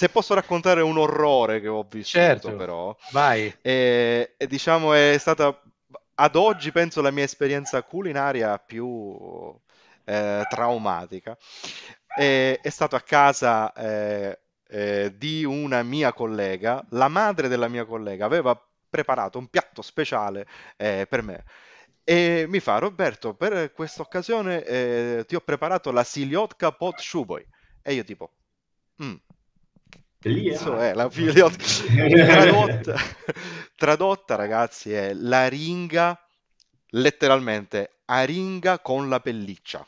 se posso raccontare un orrore che ho vissuto, certo. però, vai. E, e diciamo è stata ad oggi penso la mia esperienza culinaria più eh, traumatica. E, è stato a casa eh, eh, di una mia collega, la madre della mia collega aveva preparato un piatto speciale eh, per me. E mi fa Roberto, per questa occasione eh, ti ho preparato la siliotka pot shuboi. E io tipo, mm, Penso, la Filiot tradotta, tradotta, ragazzi, è l'aringa, letteralmente, aringa con la pelliccia.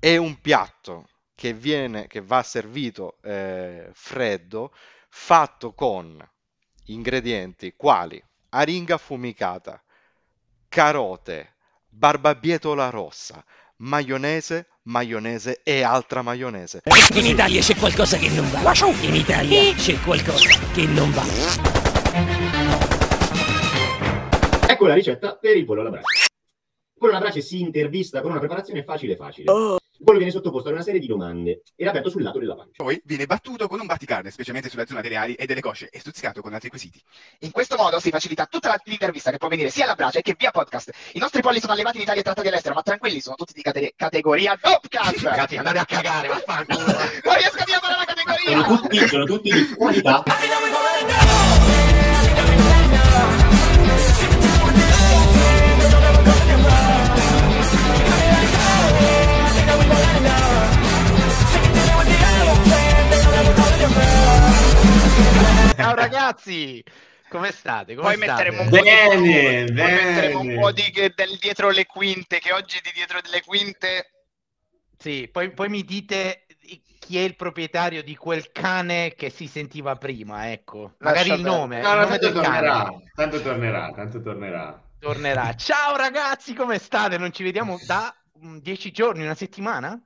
È un piatto che, viene, che va servito eh, freddo, fatto con ingredienti quali aringa affumicata, carote, barbabietola rossa, maionese, maionese e altra maionese. In Italia c'è qualcosa che non va. In Italia c'è qualcosa che non va. Ecco la ricetta per il pollo alla brace. Il pollo alla brace si intervista con una preparazione facile facile. Oh quello viene sottoposto a una serie di domande ed aperto sul lato della pancia. Poi viene battuto con un batticarne, specialmente sulla zona delle ali e delle cosce, e stuzzicato con altri quesiti. In questo modo si facilita tutta l'intervista che può venire sia alla brace che via podcast. I nostri polli sono allevati in Italia e trattati all'estero, ma tranquilli, sono tutti di cate- categoria Dopcast! Ragazzi, andate a cagare, vaffanculo! non riesco a dire la categoria! Sono tutti, sono tutti di qualità! Ciao ragazzi! Come state? Come Poi state? metteremo un po' di, bene. metteremo un po' di del dietro le quinte, che oggi di dietro delle quinte... Sì, poi, poi mi dite chi è il proprietario di quel cane che si sentiva prima, ecco. Magari il nome. No, no, nome tanto, tornerà, tanto tornerà, tanto tornerà. Tornerà. Ciao ragazzi, come state? Non ci vediamo da mm, dieci giorni, una settimana?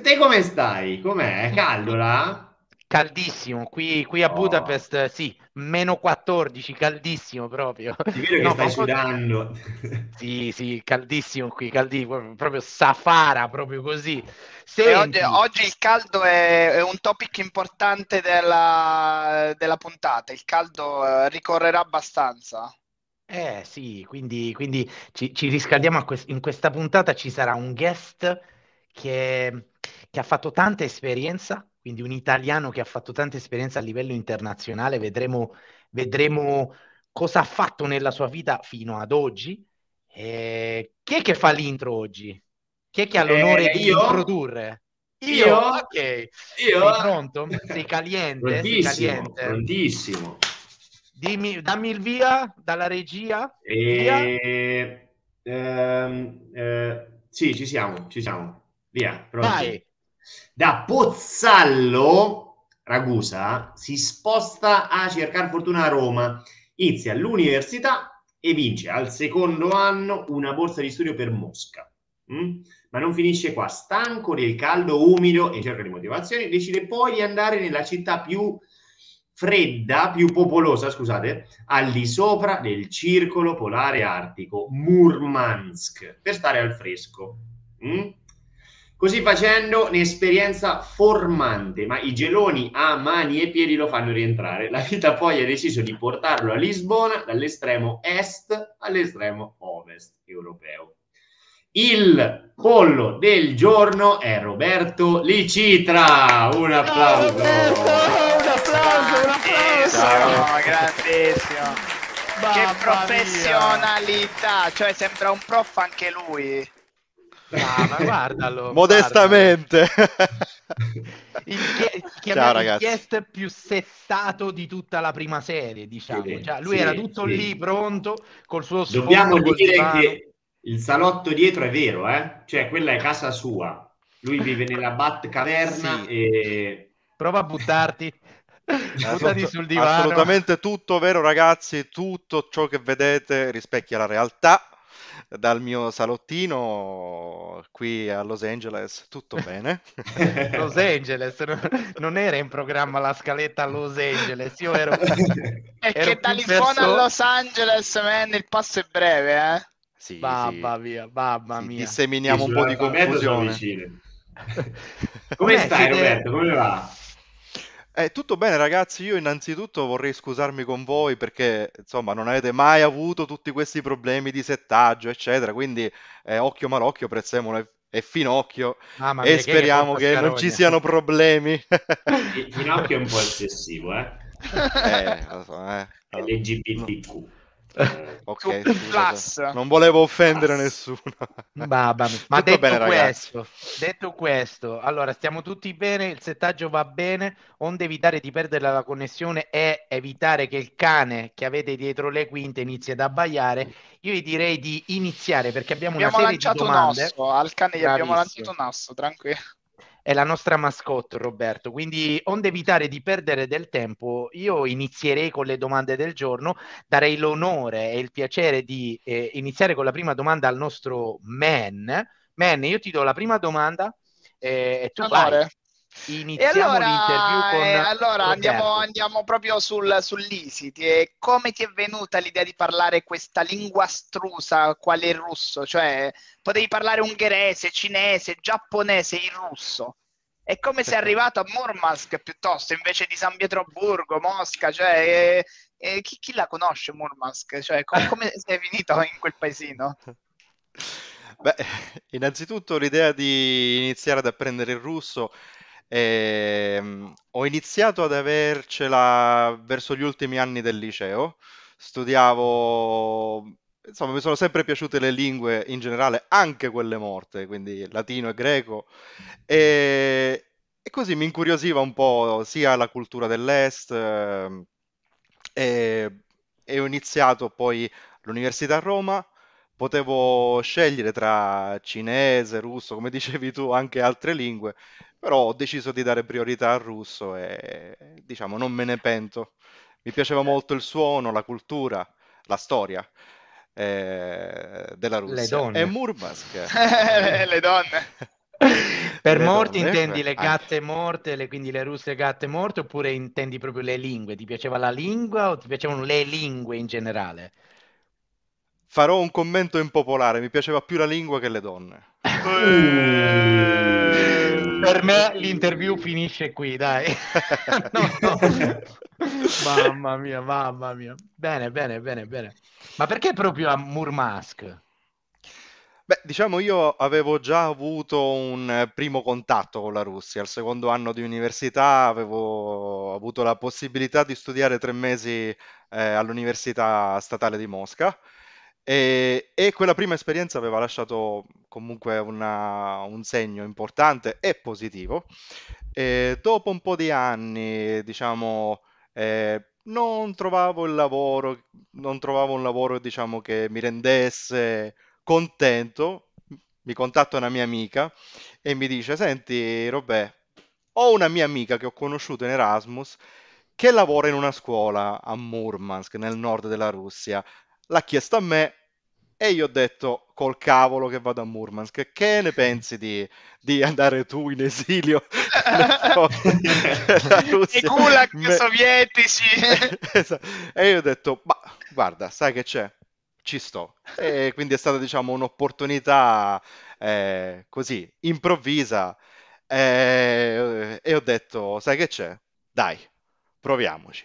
Te come stai? Com'è? Caldo là? Caldissimo, qui, qui a oh. Budapest sì, meno 14, caldissimo proprio. Ti che stai stai sudando. Proprio... sì, sì, caldissimo qui, caldissimo, proprio safara, proprio così. Senti... Oggi, oggi, il caldo è, è un topic importante della, della puntata, il caldo eh, ricorrerà abbastanza. Eh sì, quindi, quindi ci, ci, riscaldiamo que- in questa puntata, ci sarà un guest che, che ha fatto tanta esperienza quindi un italiano che ha fatto tanta esperienza a livello internazionale, vedremo, vedremo cosa ha fatto nella sua vita fino ad oggi. Eh, chi è che fa l'intro oggi? Chi è che ha eh, l'onore eh, di introdurre? Io, ok. Io? Sei pronto? Sei caliente? Sei caliente. Prontissimo. Dimmi, dammi il via dalla regia. E... Via. Ehm, eh, sì, ci siamo, ci siamo. Via, pronto. Vai. Da Pozzallo, Ragusa, si sposta a cercare fortuna a Roma, inizia l'università e vince al secondo anno una borsa di studio per Mosca. Mm? Ma non finisce qua, stanco del caldo umido e cerca di motivazioni, decide poi di andare nella città più fredda, più popolosa, scusate, al di sopra del circolo polare artico, Murmansk, per stare al fresco. Mm? Così facendo, un'esperienza formante, ma i geloni a mani e piedi lo fanno rientrare. La vita poi ha deciso di portarlo a Lisbona dall'estremo est all'estremo ovest europeo. Il pollo del giorno è Roberto Licitra. Un applauso. No, Roberto, un applauso, un applauso. grandissimo. Che professionalità, cioè sembra un prof anche lui. Ah, guardalo. Modestamente. Il, Ciao, il guest più settato di tutta la prima serie, diciamo. Sì, cioè, lui sì, era tutto sì. lì pronto col suo sfondo. Dobbiamo dire mano. che il salotto dietro è vero, eh? Cioè, quella è casa sua. Lui vive nella Bat Caverna e... Prova a buttarti. Sul divano. Assolutamente tutto vero, ragazzi. Tutto ciò che vedete rispecchia la realtà dal mio salottino qui a Los Angeles, tutto bene. Los Angeles, non era in programma la scaletta a Los Angeles, io ero... E che da Lisbona a Los Angeles, man, il passo è breve, eh? Sì, Babba sì. Via, mamma sì, mia. Disseminiamo un po' di confusione. Come stai Roberto? Come va? Eh, tutto bene ragazzi, io innanzitutto vorrei scusarmi con voi perché insomma non avete mai avuto tutti questi problemi di settaggio eccetera, quindi eh, occhio malocchio, prezzemolo e, e finocchio mia, e speriamo che, che non ci siano problemi. Il finocchio è un po' eccessivo, eh? eh, so, eh. LGBTQ. Eh, ok, non volevo offendere nessuno. Babba, ma detto, bene, questo, detto, questo, allora stiamo tutti bene, il settaggio va bene, onde evitare di perdere la connessione e evitare che il cane che avete dietro le quinte inizi ad abbaiare, io vi direi di iniziare perché abbiamo, abbiamo una serie di domande. Abbiamo lanciato un asso, al cane gli abbiamo lanciato un asso, tranquillo è la nostra mascotte Roberto, quindi onde evitare di perdere del tempo, io inizierei con le domande del giorno, darei l'onore e il piacere di eh, iniziare con la prima domanda al nostro man. Man, io ti do la prima domanda eh, tu vai. Iniziamo allora, l'interview con... Eh, allora andiamo, andiamo, proprio sul, sull'Isiti. Come ti è venuta l'idea di parlare questa lingua strusa quale il russo? Cioè, potevi parlare ungherese, cinese, giapponese, il russo. E come sei arrivato a Murmansk piuttosto, invece di San Pietroburgo, Mosca? Cioè, eh, eh, chi, chi, la conosce Murmansk? Cioè, com- come sei finito in quel paesino? Beh, innanzitutto l'idea di iniziare ad apprendere il russo e, ehm, ho iniziato ad avercela verso gli ultimi anni del liceo. Studiavo, insomma, mi sono sempre piaciute le lingue in generale, anche quelle morte, quindi latino e greco. E, e così mi incuriosiva un po' sia la cultura dell'est. Ehm, e, e ho iniziato poi l'università a Roma potevo scegliere tra cinese, russo, come dicevi tu, anche altre lingue però ho deciso di dare priorità al russo e diciamo non me ne pento. Mi piaceva eh. molto il suono, la cultura, la storia eh, della Russia. Le donne. E Murmansk. Eh, le donne. Per le morti donne, intendi per... le gatte morte, le, quindi le russe gatte morte, oppure intendi proprio le lingue? Ti piaceva la lingua o ti piacevano le lingue in generale? Farò un commento impopolare, mi piaceva più la lingua che le donne. Eh per me l'interview finisce qui, dai. no, no. mamma mia, mamma mia. Bene, bene, bene, bene. Ma perché proprio a Murmansk? Beh, diciamo io avevo già avuto un primo contatto con la Russia. Al secondo anno di università avevo avuto la possibilità di studiare tre mesi eh, all'Università Statale di Mosca e, e, quella prima esperienza aveva lasciato comunque una, un segno importante e positivo. E dopo un po' di anni, diciamo, eh, non trovavo il lavoro, non trovavo un lavoro, diciamo, che mi rendesse contento. Mi contatta una mia amica e mi dice: Senti, Robè, ho una mia amica che ho conosciuto in Erasmus che lavora in una scuola a Murmansk, nel nord della Russia l'ha chiesto a me e io ho detto col cavolo che vado a Murmansk. Che ne pensi di, di andare tu in esilio? I gulag Me... sovietici! e io ho detto, ma guarda, sai che c'è? Ci sto. E quindi è stata, diciamo, un'opportunità eh, così, improvvisa. Eh, e ho detto, sai che c'è? Dai, proviamoci.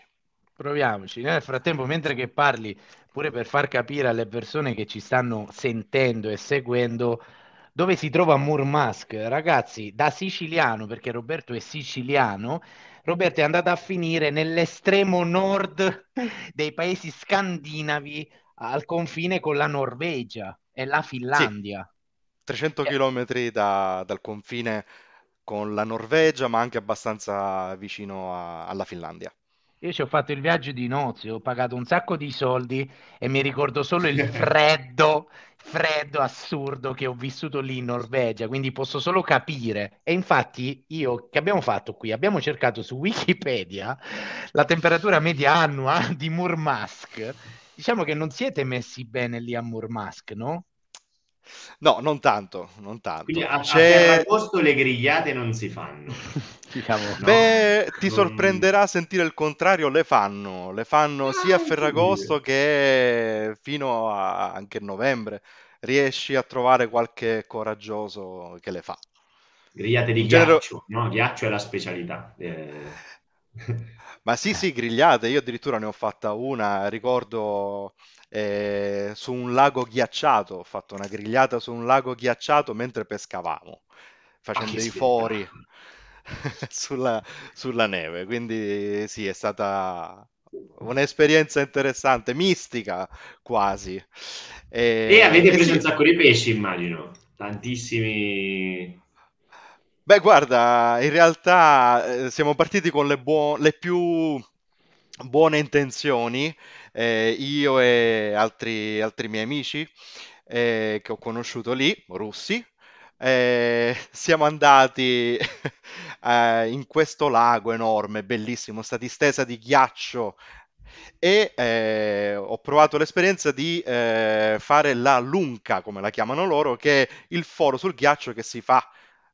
Proviamoci. Nel frattempo, mentre che parli, pure per far capire alle persone che ci stanno sentendo e seguendo dove si trova Murmansk, ragazzi, da siciliano, perché Roberto è siciliano, Roberto è andato a finire nell'estremo nord dei paesi scandinavi al confine con la Norvegia e la Finlandia. Sì, 300 km da, dal confine con la Norvegia, ma anche abbastanza vicino a, alla Finlandia. Io ci ho fatto il viaggio di nozze, ho pagato un sacco di soldi e mi ricordo solo il freddo, freddo assurdo che ho vissuto lì in Norvegia, quindi posso solo capire. E infatti io, che abbiamo fatto qui? Abbiamo cercato su Wikipedia la temperatura media annua di Murmansk. Diciamo che non siete messi bene lì a Murmansk, no? No, non tanto, non tanto. Quindi a, C'è... a le grigliate non si fanno. diciamo, no. ti sorprenderà sentire il contrario, le fanno, le fanno ah, sia a Ferragosto che fino a anche novembre. Riesci a trovare qualche coraggioso che le fa. Grigliate di ghiaccio, Genero... no? Ghiaccio è la specialità. Eh... Ma sì, sì, grigliate, io addirittura ne ho fatta una, ricordo eh, su un lago ghiacciato, ho fatto una grigliata su un lago ghiacciato mentre pescavamo, ah, facendo i fori sulla, sulla neve, quindi sì, è stata un'esperienza interessante, mistica quasi. E, eh, e avete preso sì. un sacco di pesci, immagino, tantissimi... Beh, guarda, in realtà eh, siamo partiti con le, buo- le più buone intenzioni, eh, io e altri, altri miei amici eh, che ho conosciuto lì, russi. eh, siamo andati eh, in questo lago enorme, bellissimo, sta distesa di ghiaccio e eh, ho provato l'esperienza di eh, fare la lunca, come la chiamano loro, che è il foro sul ghiaccio che si fa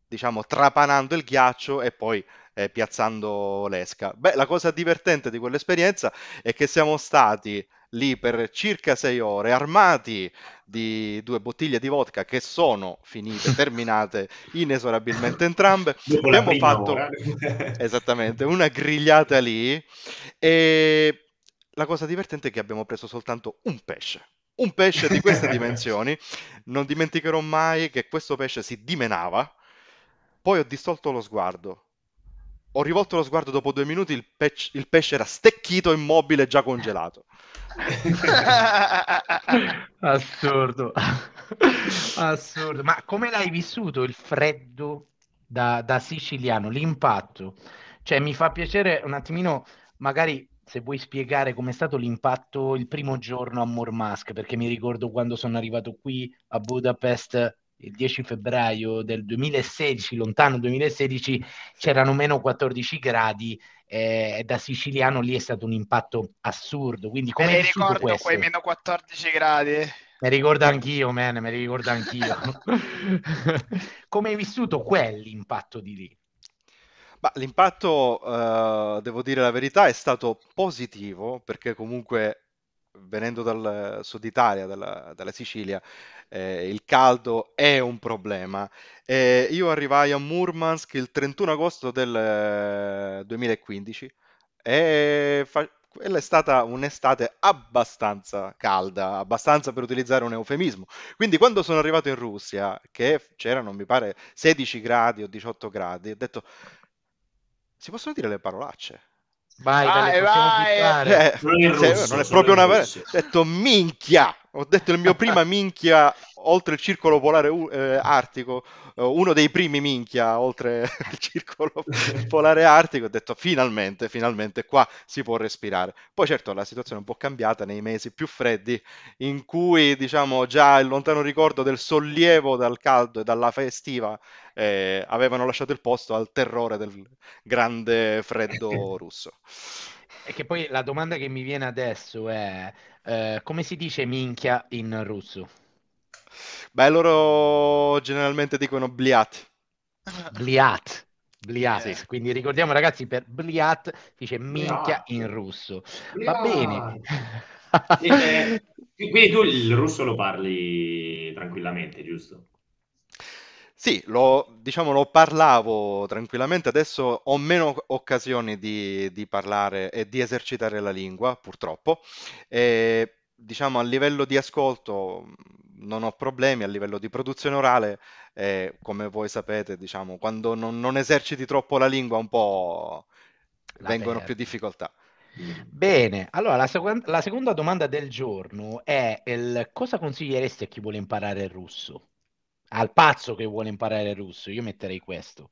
diciamo, trapanando il ghiaccio e poi eh, piazzando l'esca. Beh, la cosa divertente di quell'esperienza è che siamo stati lì per circa sei ore, armati di due bottiglie di vodka che sono finite, terminate inesorabilmente entrambe. Dopo Abbiamo fatto esattamente una grigliata lì e la cosa divertente è che abbiamo preso soltanto un pesce. Un pesce di queste dimensioni. Non dimenticherò mai che questo pesce si dimenava poi ho distolto lo sguardo. Ho rivolto lo sguardo dopo due minuti, il, pe- il pesce era stecchito, immobile, già congelato. Assurdo. Assurdo. Ma come l'hai vissuto il freddo da, da siciliano, l'impatto? Cioè, mi fa piacere un attimino, magari se vuoi spiegare com'è stato l'impatto il primo giorno a Murmansk, perché mi ricordo quando sono arrivato qui a Budapest il 10 febbraio del 2016, lontano 2016, c'erano meno 14 gradi eh, da siciliano lì è stato un impatto assurdo. Quindi come mi eh, ricordo questo? quei meno 14 gradi. Me ricordo anch'io, man, me ricordo anch'io. come hai vissuto quell'impatto di lì? Ma l'impatto, eh, devo dire la verità, è stato positivo perché comunque venendo dal sud Italia, dalla, dalla Sicilia, eh, il caldo è un problema. Eh, io arrivai a Murmansk il 31 agosto del 2015 eh, e fa- quella è stata un'estate abbastanza calda, abbastanza per utilizzare un eufemismo. Quindi quando sono arrivato in Russia, che c'erano, mi pare, 16 gradi o 18 gradi, ho detto, si possono dire le parolacce? Vai, vai, vai. Eh, cioè, non, è proprio una Ho detto minchia ho detto il mio prima minchia oltre il circolo polare eh, artico, eh, uno dei primi minchia oltre il circolo polare artico, ho detto finalmente, finalmente qua si può respirare. Poi certo la situazione è un po' cambiata nei mesi più freddi in cui diciamo già il lontano ricordo del sollievo dal caldo e dalla festiva eh, avevano lasciato il posto al terrore del grande freddo russo. E che poi la domanda che mi viene adesso è, eh, come si dice minchia in russo? Beh, loro generalmente dicono bliat. Bliat. Bliat, eh. quindi ricordiamo ragazzi per Bliat dice minchia bliat. in russo. Bliat. Va bene. Eh, quindi tu il russo lo parli tranquillamente, giusto? Sì, lo, diciamo, lo parlavo tranquillamente, adesso ho meno occasioni di, di parlare e di esercitare la lingua, purtroppo. E, diciamo, a livello di ascolto mm, non ho problemi, a livello di produzione orale, eh, come voi sapete, diciamo, quando non, non eserciti troppo la lingua, un po' La vengono più difficoltà. Bene, allora la, sequ- la seconda domanda del giorno è il, cosa consiglieresti a chi vuole imparare il russo? al pazzo che vuole imparare il russo, io metterei questo.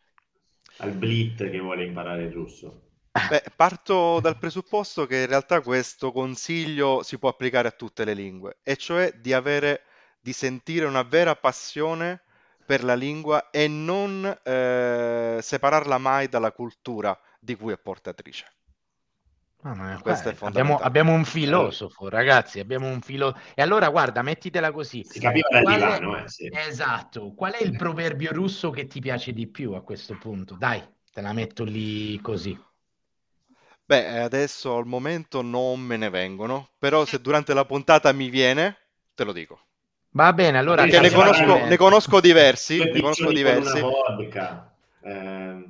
Al blit che vuole imparare il russo. Beh, parto dal presupposto che in realtà questo consiglio si può applicare a tutte le lingue, e cioè di, avere, di sentire una vera passione per la lingua e non eh, separarla mai dalla cultura di cui è portatrice. Mia, Questo guarda, è eh, abbiamo, abbiamo, un filosofo, ragazzi. Abbiamo un filo... E allora, guarda, mettitela così. Si capiva da divano, è... eh, sì. Esatto. Qual è il proverbio russo che ti piace di più a questo punto? Dai, te la metto lì così. Beh, adesso al momento non me ne vengono, però se durante la puntata mi viene, te lo dico. Va bene, allora... Perché ne conosco, ne conosco diversi, ne conosco diversi. Eh...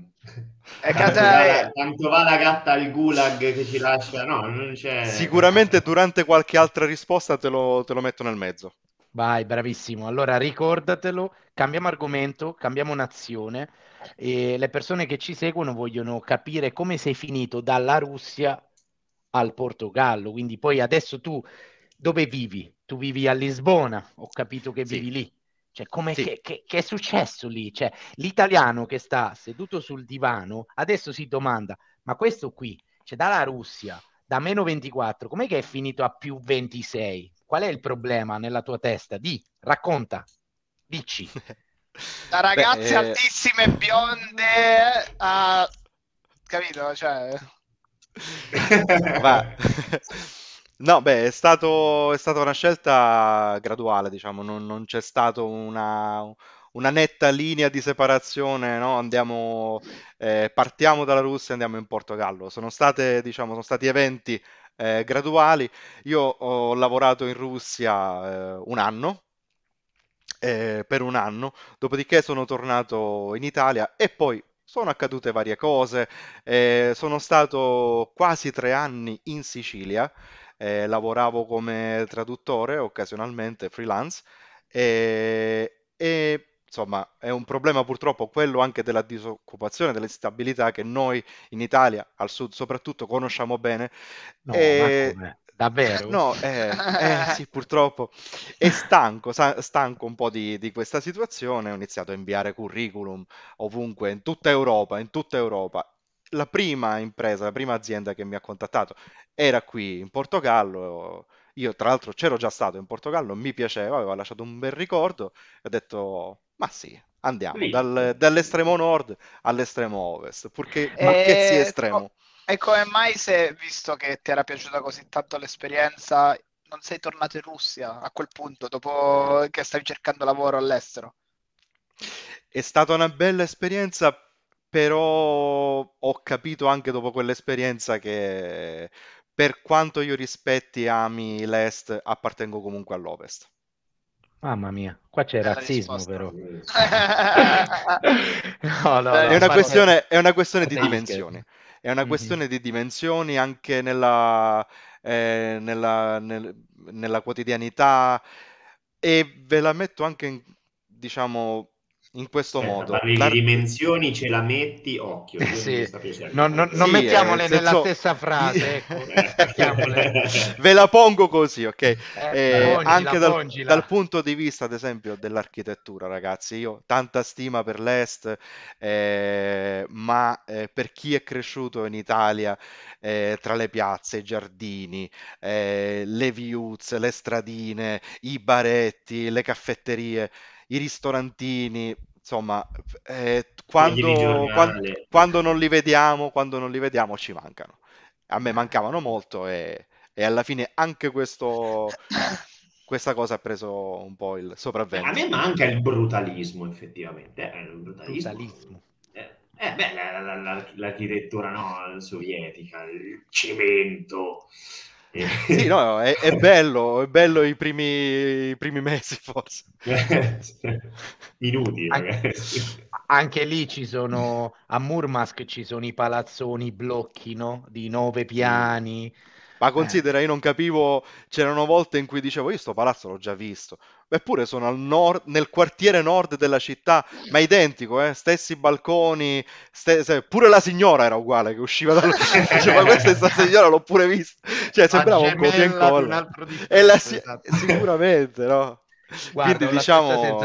È tanto, va, tanto va la gatta al gulag che ci lascia, no, non c'è... Sicuramente durante qualche altra risposta te lo, te lo metto nel mezzo. Vai, bravissimo. Allora ricordatelo, cambiamo argomento, cambiamo nazione. E le persone che ci seguono vogliono capire come sei finito dalla Russia al Portogallo. Quindi poi adesso tu dove vivi? Tu vivi a Lisbona, ho capito che sì. vivi lì. Cioè, sì. che, che, che, è successo lì? Cioè, l'italiano che sta seduto sul divano adesso si domanda, ma questo qui, cioè, dalla Russia, da meno 24, com'è che è finito a più 26? Qual è il problema nella tua testa? Di, racconta, dici. Da ragazze Beh, eh, altissime bionde a... capito? Cioè... Va. No, beh, è stato è stata una scelta graduale, diciamo, non non c'è stata una una netta linea di separazione, no, andiamo ehm, partiamo dalla Russia e andiamo in Portogallo. Sono state diciamo, sono stati eventi, ehm, graduali. Io ho lavorato in Russia, ehm, 1 anno ehm, per un anno, dopodiché sono tornato in Italia e poi sono accadute varie cose. Ehm, sono stato quasi tre anni in Sicilia eh, lavoravo come traduttore occasionalmente, freelance, e, e insomma, è un problema purtroppo quello anche della disoccupazione, dell'instabilità che noi in Italia, al sud soprattutto, conosciamo bene. No, e... Davvero? No, eh, eh, sì, purtroppo E stanco, stanco un po' di, di, questa situazione, ho iniziato a inviare curriculum ovunque, in tutta Europa, in tutta Europa, la prima impresa, la prima azienda che mi ha contattato era qui in Portogallo. Io, tra l'altro, c'ero già stato in Portogallo, mi piaceva, aveva lasciato un bel ricordo e ho detto: Ma sì, andiamo dal, dall'estremo nord all'estremo ovest, purché e... ma che eh, sia estremo. E come mai, se visto che ti era piaciuta così tanto l'esperienza, non sei tornato in Russia a quel punto, dopo che stavi cercando lavoro all'estero? È stata una bella esperienza però ho capito anche dopo quell'esperienza che per quanto io rispetti e ami l'Est, appartengo comunque all'Ovest. Mamma mia, qua c'è razzismo risposta. però. no, no, è, una questione, è, una questione, di dimensioni. È una mhm. questione di dimensioni anche nella, eh, nella, nel, nella quotidianità e ve la metto anche, in, diciamo, in questo Senta, certo, modo. Le la... dimensioni ce la metti, occhio. Sì. Non, non, non sì, mettiamole eh, nella senso... stessa frase. Ecco. Eh, Ve la pongo così, ok? Eh, eh, pongi, anche dal, dal, punto di vista, ad esempio, dell'architettura, ragazzi, io tanta stima per l'Est, eh, ma eh, per chi è cresciuto in Italia tra le piazze, i giardini, le viuzze, le stradine, i baretti, le caffetterie, i ristorantini, insomma, eh, quando, quando, quando, non li vediamo, quando non li vediamo ci mancano. A me mancavano molto e, e alla fine anche questo, questa cosa ha preso un po' il sopravvento. A me manca il brutalismo effettivamente, eh, il brutalismo. brutalismo. Eh, eh beh, l'architettura no, sovietica, il cemento, sì, no, è, è, bello, è bello i primi, i primi mesi forse. Minuti. Anche, anche, lì ci sono, a Murmansk ci sono i palazzoni, i blocchi, no? Di nove piani. Ma considera, io non capivo, c'erano volte in cui dicevo, io sto palazzo l'ho già visto, Eppure sono al nord, nel quartiere nord della città, ma identico, eh? stessi balconi, stesse... pure la signora era uguale che usciva dal... cioè, ma questa signora l'ho pure vista, cioè sembrava un copia e incolla. E la si... Esatto. sicuramente, no? Guarda, Quindi diciamo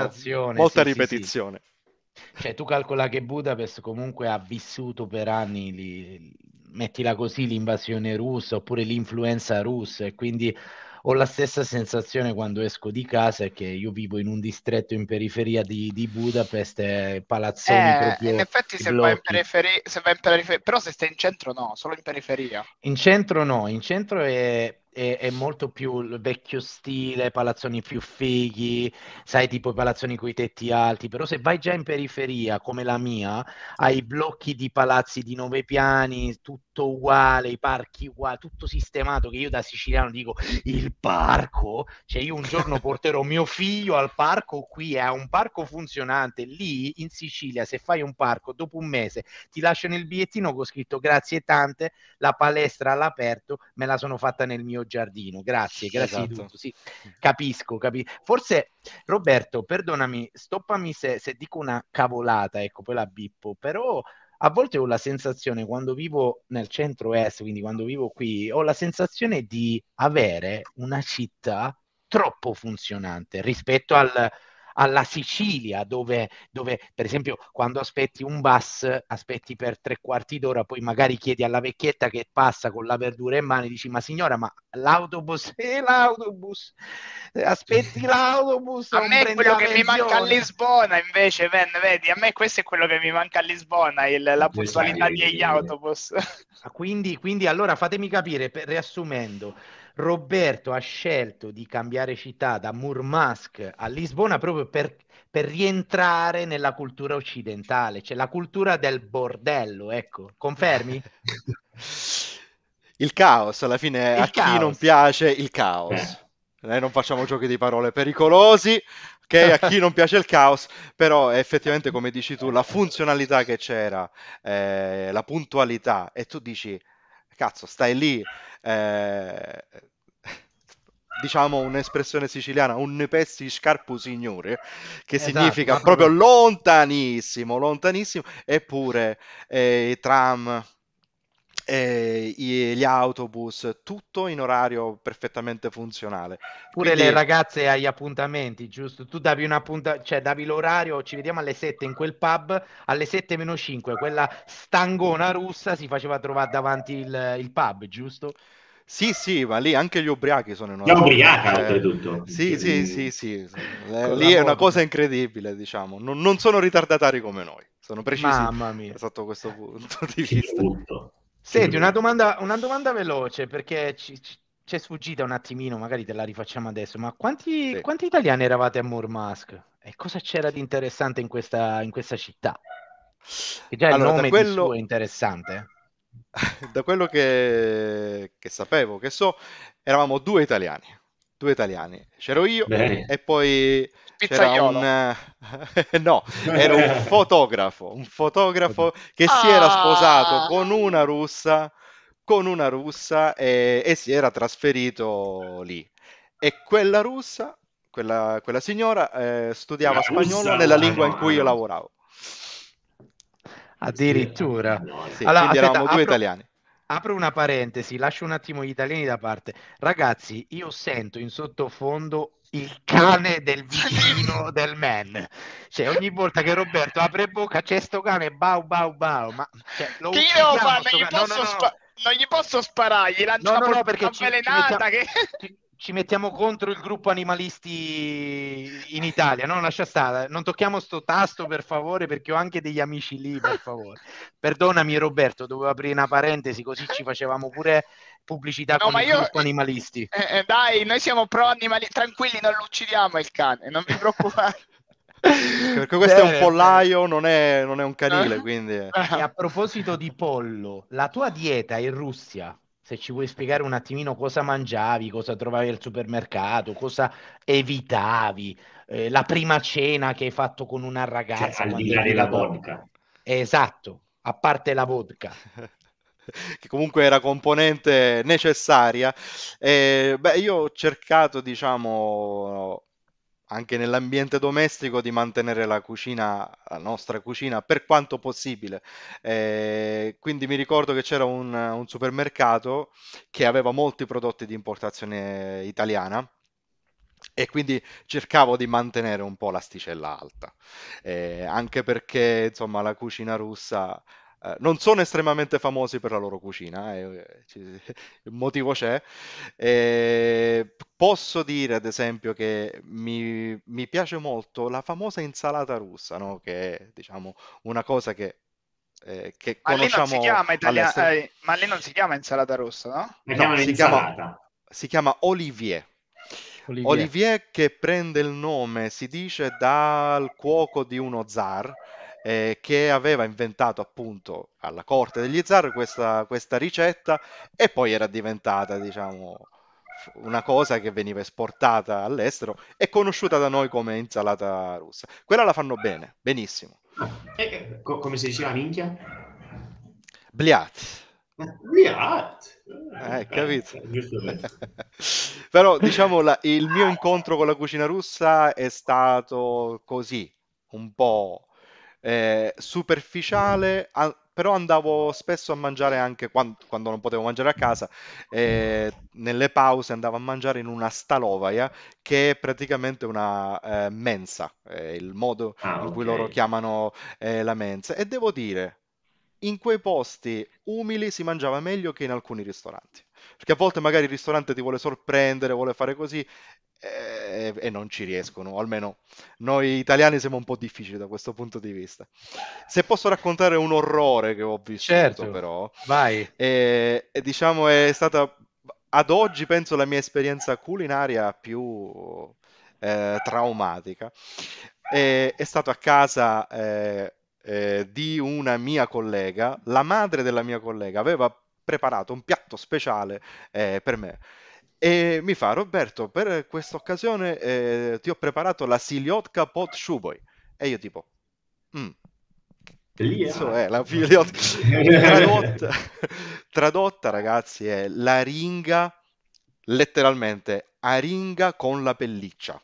molta sì, ripetizione. Sì, sì. Cioè, tu calcola che Budapest comunque ha vissuto per anni li, mettila così, l'invasione russa oppure l'influenza russa e quindi ho la stessa sensazione quando esco di casa è che io vivo in un distretto in periferia di, di Budapest, eh, palazzoni eh, proprio. In effetti, se vai in, periferi- se vai in, periferia, però se stai in centro, no, solo in periferia. In centro, no, in centro è è, molto più vecchio stile, palazzoni più fighi, sai, tipo i palazzoni con i tetti alti, però se vai già in periferia, come la mia, hai blocchi di palazzi di nove piani, tutto uguale, i parchi uguali, tutto sistemato, che io da siciliano dico, il parco, cioè io un giorno porterò mio figlio al parco qui, è un parco funzionante, lì in Sicilia se fai un parco, dopo un mese ti lasciano il bigliettino con scritto grazie tante, la palestra all'aperto, me la sono fatta nel mio Giardino. Grazie, grazie esatto. di tutto. Sì, capisco, capisco. Forse Roberto, perdonami, stoppami se, se dico una cavolata, ecco, poi la bippo, però a volte ho la sensazione, quando vivo nel centro-est, quindi quando vivo qui, ho la sensazione di avere una città troppo funzionante rispetto al, alla Sicilia, dove, dove per esempio quando aspetti un bus, aspetti per tre quarti d'ora, poi magari chiedi alla vecchietta che passa con la verdura in mano e dici ma signora, ma l'autobus è l'autobus, aspetti l'autobus. a me è quello che mi manca a Lisbona invece, ben, vedi, a me questo è quello che mi manca a Lisbona, il, la puntualità degli autobus. Ah, quindi, quindi allora fatemi capire, per, riassumendo, Roberto ha scelto di cambiare città da Murmansk a Lisbona proprio per, per rientrare nella cultura occidentale, cioè la cultura del bordello, ecco, confermi? il caos, alla fine il a caos. chi non piace il caos. Noi eh. eh, non facciamo giochi di parole pericolosi, che a chi non piace il caos, però effettivamente come dici tu, la funzionalità che c'era, eh, la puntualità, e tu dici, cazzo, stai lì, eh, diciamo un'espressione siciliana, un pessi scarpo signore, che esatto, significa proprio lontanissimo, lontanissimo, eppure eh, i tram, eh, gli autobus, tutto in orario perfettamente funzionale. Pure Quindi... le ragazze agli appuntamenti, giusto? Tu davi un appuntamento, cioè davi l'orario, ci vediamo alle 7 in quel pub, alle 7 meno 5, quella stangona russa si faceva trovare davanti il, il pub, giusto? Sì, sì, ma lì anche gli ubriachi sono in orario. Gli ubriaca, eh, cioè, oltretutto. Sì, cioè, sì, sì, sì. Eh, lì è una cosa incredibile, diciamo. Non, non sono ritardatari come noi, sono precisi Mamma mia. sotto questo punto di vista. Punto. Senti, una domanda, una domanda veloce perché ci, ci, c'è sfuggita un attimino, magari te la rifacciamo adesso, ma quanti, sì. quanti italiani eravate a Murmansk e cosa c'era di interessante in questa, in questa città? Che già allora, il nome quello... è interessante. Eh. Da quello che, che sapevo, che so, eravamo due italiani due italiani. C'ero io Bene. e poi Pizzaiolo. c'era un... Eh, no, era un fotografo, un fotografo che ah. si era ah. sposato con una russa, con una russa e, e si era trasferito lì. E quella russa, quella, quella signora, eh, studiava La spagnolo russa, nella lingua in cui io lavoravo. Addirittura. Sì, allora, aspetta, due apro... italiani apro una parentesi, lascio un attimo gli italiani da parte. Ragazzi, io sento in sottofondo il cane del vicino del man. Cioè, ogni volta che Roberto apre bocca c'è sto cane, bau bau bau. Ma cioè, lo che io fa, non gli, posso no, no, no. Spa- non gli posso sparare, gli lancio no, una no, perché avvelenata ci, ci mettiamo, che ci mettiamo contro il gruppo animalisti in Italia, no? Lascia stare, non tocchiamo sto tasto per favore perché ho anche degli amici lì, per favore. Perdonami Roberto, dovevo aprire una parentesi così ci facevamo pure pubblicità no, con il io, gruppo animalisti. Eh, eh, dai, noi siamo pro animalisti, tranquilli, non lo uccidiamo il cane, non vi preoccupate. perché questo eh, è un pollaio, non è, non è un canile, quindi... E a proposito di pollo, la tua dieta in Russia se ci vuoi spiegare un attimino cosa mangiavi, cosa trovavi al supermercato, cosa evitavi, eh, la prima cena che hai fatto con una ragazza. Cioè, al di là della vodka. Esatto, a parte la vodka. che comunque era componente necessaria. Eh, beh, io ho cercato, diciamo, anche nell'ambiente domestico di mantenere la cucina, la nostra cucina, per quanto possibile. Eh, quindi mi ricordo che c'era un, un supermercato che aveva molti prodotti di importazione italiana e quindi cercavo di mantenere un po' l'asticella alta, eh, anche perché insomma la cucina russa eh, non sono estremamente famosi per la loro cucina, eh, eh il motivo c'è. Eh, posso dire, ad esempio, che mi, mi piace molto la famosa insalata russa, no? che è diciamo, una cosa che, eh, che Ma lì, non si conosciamo eh, ma lì non si chiama insalata russa, no? No, si chiama, si chiama Olivier. Olivier. Olivier che prende il nome, si dice, dal cuoco di uno zar eh, che aveva inventato appunto alla corte degli zar questa, questa ricetta e poi era diventata, diciamo, una cosa che veniva esportata all'estero e conosciuta da noi come insalata russa. Quella la fanno bene, benissimo. E, eh, eh, co- come si diceva minchia? Bliat. Bliat. Eh, capito. Eh, Però diciamo la, il mio incontro con la cucina russa è stato così, un po' eh, superficiale, a- però andavo spesso a mangiare anche quando, quando non potevo mangiare a casa, eh, nelle pause andavo a mangiare in una stalovaia che è praticamente una eh, mensa, è il modo ah, in cui okay. loro chiamano eh, la mensa. E devo dire, in quei posti umili si mangiava meglio che in alcuni ristoranti. Perché a volte magari il ristorante ti vuole sorprendere, vuole fare così e, eh, e non ci riescono, o almeno noi italiani siamo un po' difficili da questo punto di vista. Se posso raccontare un orrore che ho vissuto certo. però, vai. E, eh, e diciamo è stata ad oggi penso la mia esperienza culinaria più eh, traumatica. E, è stato a casa eh, eh di una mia collega, la madre della mia collega aveva preparato un piatto speciale eh, per me. E mi fa, Roberto, per questa occasione eh, ti ho preparato la siliotka pot Shuboy. E io tipo, mm. Lì so, è ah. eh, la tradotta, tradotta, ragazzi, è la ringa, letteralmente, aringa con la pelliccia.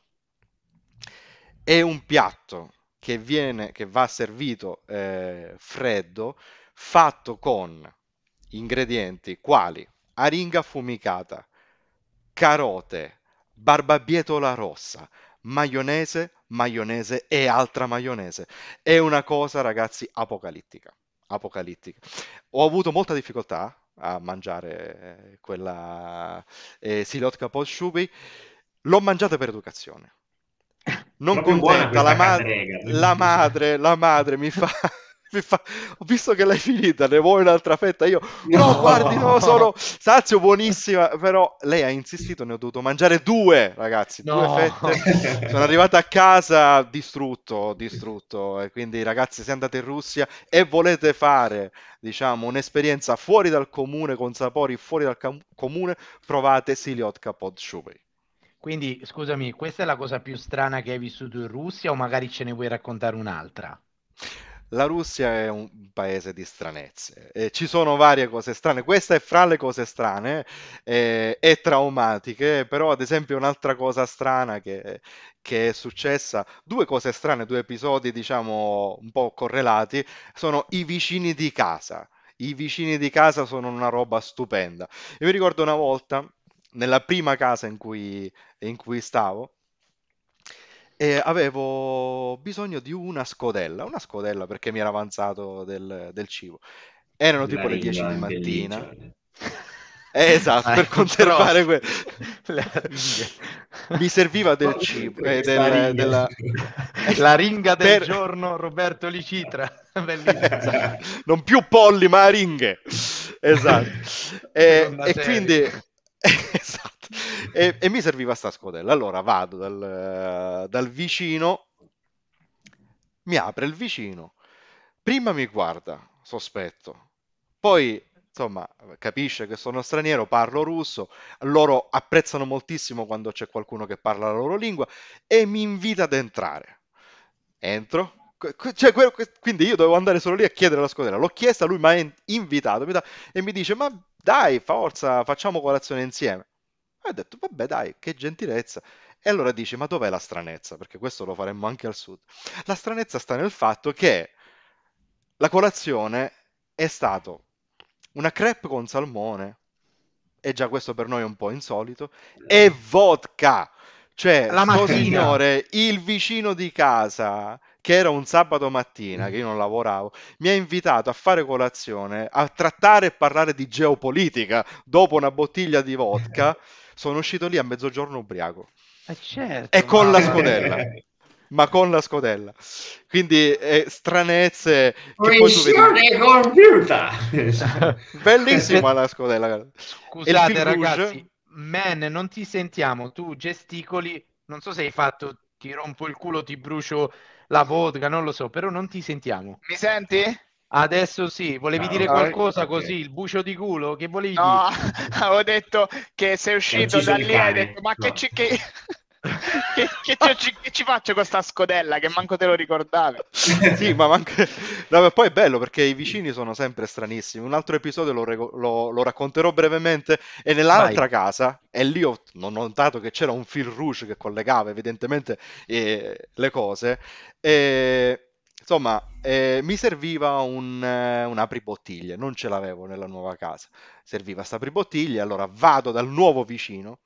È un piatto che, viene, che va servito eh, freddo, fatto con Ingredienti quali aringa affumicata, carote, barbabietola rossa, maionese, maionese e altra maionese. È una cosa, ragazzi, apocalittica. apocalittica. Ho avuto molta difficoltà a mangiare eh, quella eh, silotka polshubi. L'ho mangiata per educazione. Non Proprio contenta, la madre, la madre, la madre mi fa fa... ho visto che l'hai finita, ne vuoi un'altra fetta? Io, no, no guardi, no, sono Sazio, buonissima, però lei ha insistito, ne ho dovuto mangiare due, ragazzi, no. due fette. sono arrivato a casa distrutto, distrutto, e quindi ragazzi, se andate in Russia e volete fare, diciamo, un'esperienza fuori dal comune, con sapori fuori dal cam- comune, provate Siliotka Podshubei. Quindi, scusami, questa è la cosa più strana che hai vissuto in Russia o magari ce ne vuoi raccontare un'altra? La Russia è un paese di stranezze. Eh, ci sono varie cose strane. Questa è fra le cose strane eh, e traumatiche, però ad esempio un'altra cosa strana che, che è successa, due cose strane, due episodi diciamo un po' correlati, sono i vicini di casa. I vicini di casa sono una roba stupenda. Io mi ricordo una volta, nella prima casa in cui, in cui stavo, e avevo bisogno di una scodella, una scodella perché mi era avanzato del, del cibo. Erano tipo le 10 di mattina. Cioè. Eh, esatto, ah, per conservare quello. Mi serviva del cibo, eh, del, la, della... la ringa del per... giorno Roberto Licitra. Esatto. Non più polli, ma ringhe. Esatto. e, e quindi... Esatto e, e, mi serviva sta scodella. Allora vado dal, eh, dal vicino, mi apre il vicino, prima mi guarda, sospetto, poi insomma, capisce che sono straniero, parlo russo, loro apprezzano moltissimo quando c'è qualcuno che parla la loro lingua e mi invita ad entrare. Entro. Cioè, quindi io dovevo andare solo lì a chiedere la scodella. L'ho chiesta, lui mi ha invitato e mi dice: Ma dai, forza, facciamo colazione insieme. E ho detto, vabbè dai, che gentilezza. E allora dice, ma dov'è la stranezza? Perché questo lo faremmo anche al sud. La stranezza sta nel fatto che la colazione è stata una crepe con salmone, e già questo per noi è un po' insolito, e vodka. Cioè, la mattina. signore, il vicino di casa, che era un sabato mattina, che io non lavoravo, mi ha invitato a fare colazione, a trattare e parlare di geopolitica dopo una bottiglia di vodka. sono uscito lì a mezzogiorno ubriaco. Eh certo, e con ma... la scodella. ma con la scodella. Quindi eh, stranezze che poi compiuta. Bellissima la scodella. Scusate ragazzi, man, non ti sentiamo, tu gesticoli, non so se hai fatto ti rompo il culo, ti brucio la vodka, non lo so, però non ti sentiamo. Mi senti? Adesso sì, volevi no, dire qualcosa no, così, il bucio di culo, che volevi no, dire? ho detto che sei uscito da lì e hai detto ma che ci... Che... che, che, ci, che, ci, faccio con questa scodella che manco te lo ricordavi sì ma manco... no, poi è bello perché i vicini sono sempre stranissimi un altro episodio lo, lo, lo racconterò brevemente e nell'altra Vai. casa e lì ho, ho notato che c'era un fil rouge che collegava evidentemente eh, le cose e eh, Insomma, eh, mi serviva un, eh, un apribottiglie, non ce l'avevo nella nuova casa. Serviva sta apribottiglie, allora vado dal nuovo vicino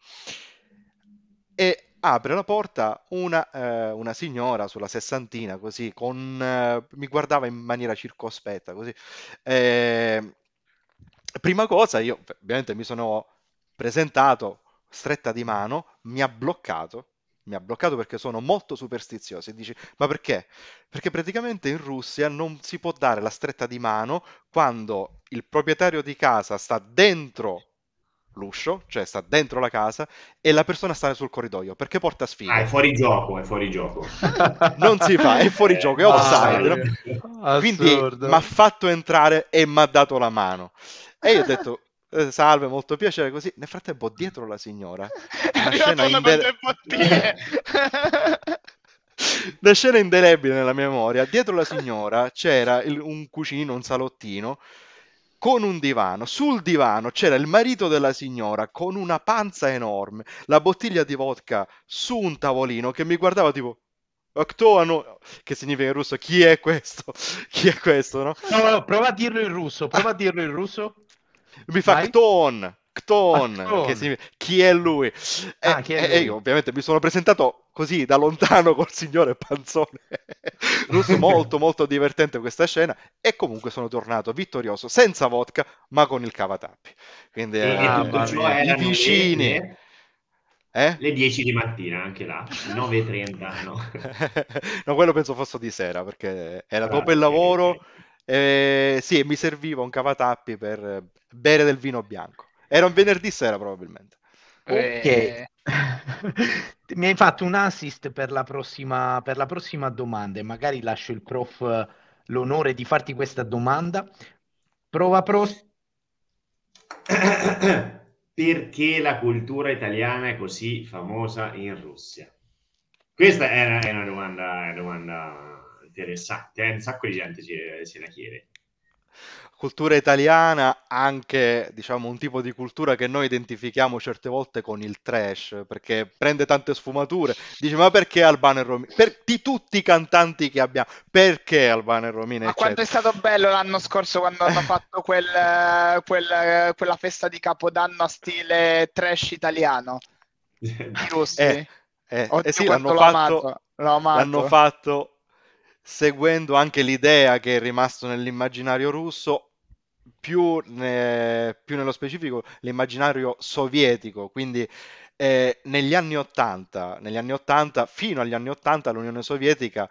e apre la porta una, eh, una signora sulla sessantina, così, con, eh, mi guardava in maniera circospetta, così. Ehm, prima cosa, io ovviamente mi sono presentato stretta di mano, mi ha bloccato mi ha bloccato perché sono molto superstizioso e dici ma perché? Perché praticamente in Russia non si può dare la stretta di mano quando il proprietario di casa sta dentro l'uscio, cioè sta dentro la casa e la persona sta sul corridoio perché porta sfida. Ah, è fuori gioco, è fuori gioco. non si fa, è fuori eh, gioco, è offside. No? Quindi mi ha fatto entrare e mi ha dato la mano. E io ho detto eh, salve, molto piacere, così. Nel frattempo dietro la signora... Una scena, indele... una scena indelebile nella mia memoria. Dietro la signora c'era il, un cucino, un salottino con un divano. Sul divano c'era il marito della signora con una panza enorme, la bottiglia di vodka su un tavolino che mi guardava tipo Octoano, che significa in russo chi è questo? Chi è questo, no? No, no, prova a dirlo in russo, prova a dirlo in russo. Mi fa Vai. Cton. Cton, ah, che significa... chi è lui? Eh, ah, e, chi è eh, lui? E io ovviamente mi sono presentato così da lontano col signore Panzone russo, molto molto divertente questa scena e comunque sono tornato vittorioso senza vodka ma con il cavatappi. Quindi eh, eh, ah, i vicini... Le, eh? le 10 di mattina, anche là, 9.30. No. no, quello penso fosse di sera perché era ah, dopo il lavoro. Eh, sì, mi serviva un cavatappi per eh, bere del vino bianco. Era un venerdì sera probabilmente. Ok. Eh. mi hai fatto un assist per la, prossima, per la prossima domanda e magari lascio il prof eh, l'onore di farti questa domanda. Prova prof. Perché la cultura italiana è così famosa in Russia? Questa è una, è una domanda, è una domanda interessante, eh? un sacco di gente eh, se la chiede. Cultura italiana, anche diciamo un tipo di cultura che noi identifichiamo certe volte con il trash, perché prende tante sfumature. Dice, ma perché Albano e Romina? Per, di tutti i cantanti che abbiamo, perché Albano e Romina? Ma quanto è stato bello l'anno scorso quando hanno fatto quel, quel, quella festa di Capodanno a stile trash italiano. Giusto? russi. Eh, eh, eh, Oddio, eh sì, l'hanno fatto, l'hanno fatto seguendo anche l'idea che è rimasto nell'immaginario russo, più, ne, più nello specifico l'immaginario sovietico, quindi eh, negli, anni 80, negli anni 80, fino agli anni 80 l'Unione Sovietica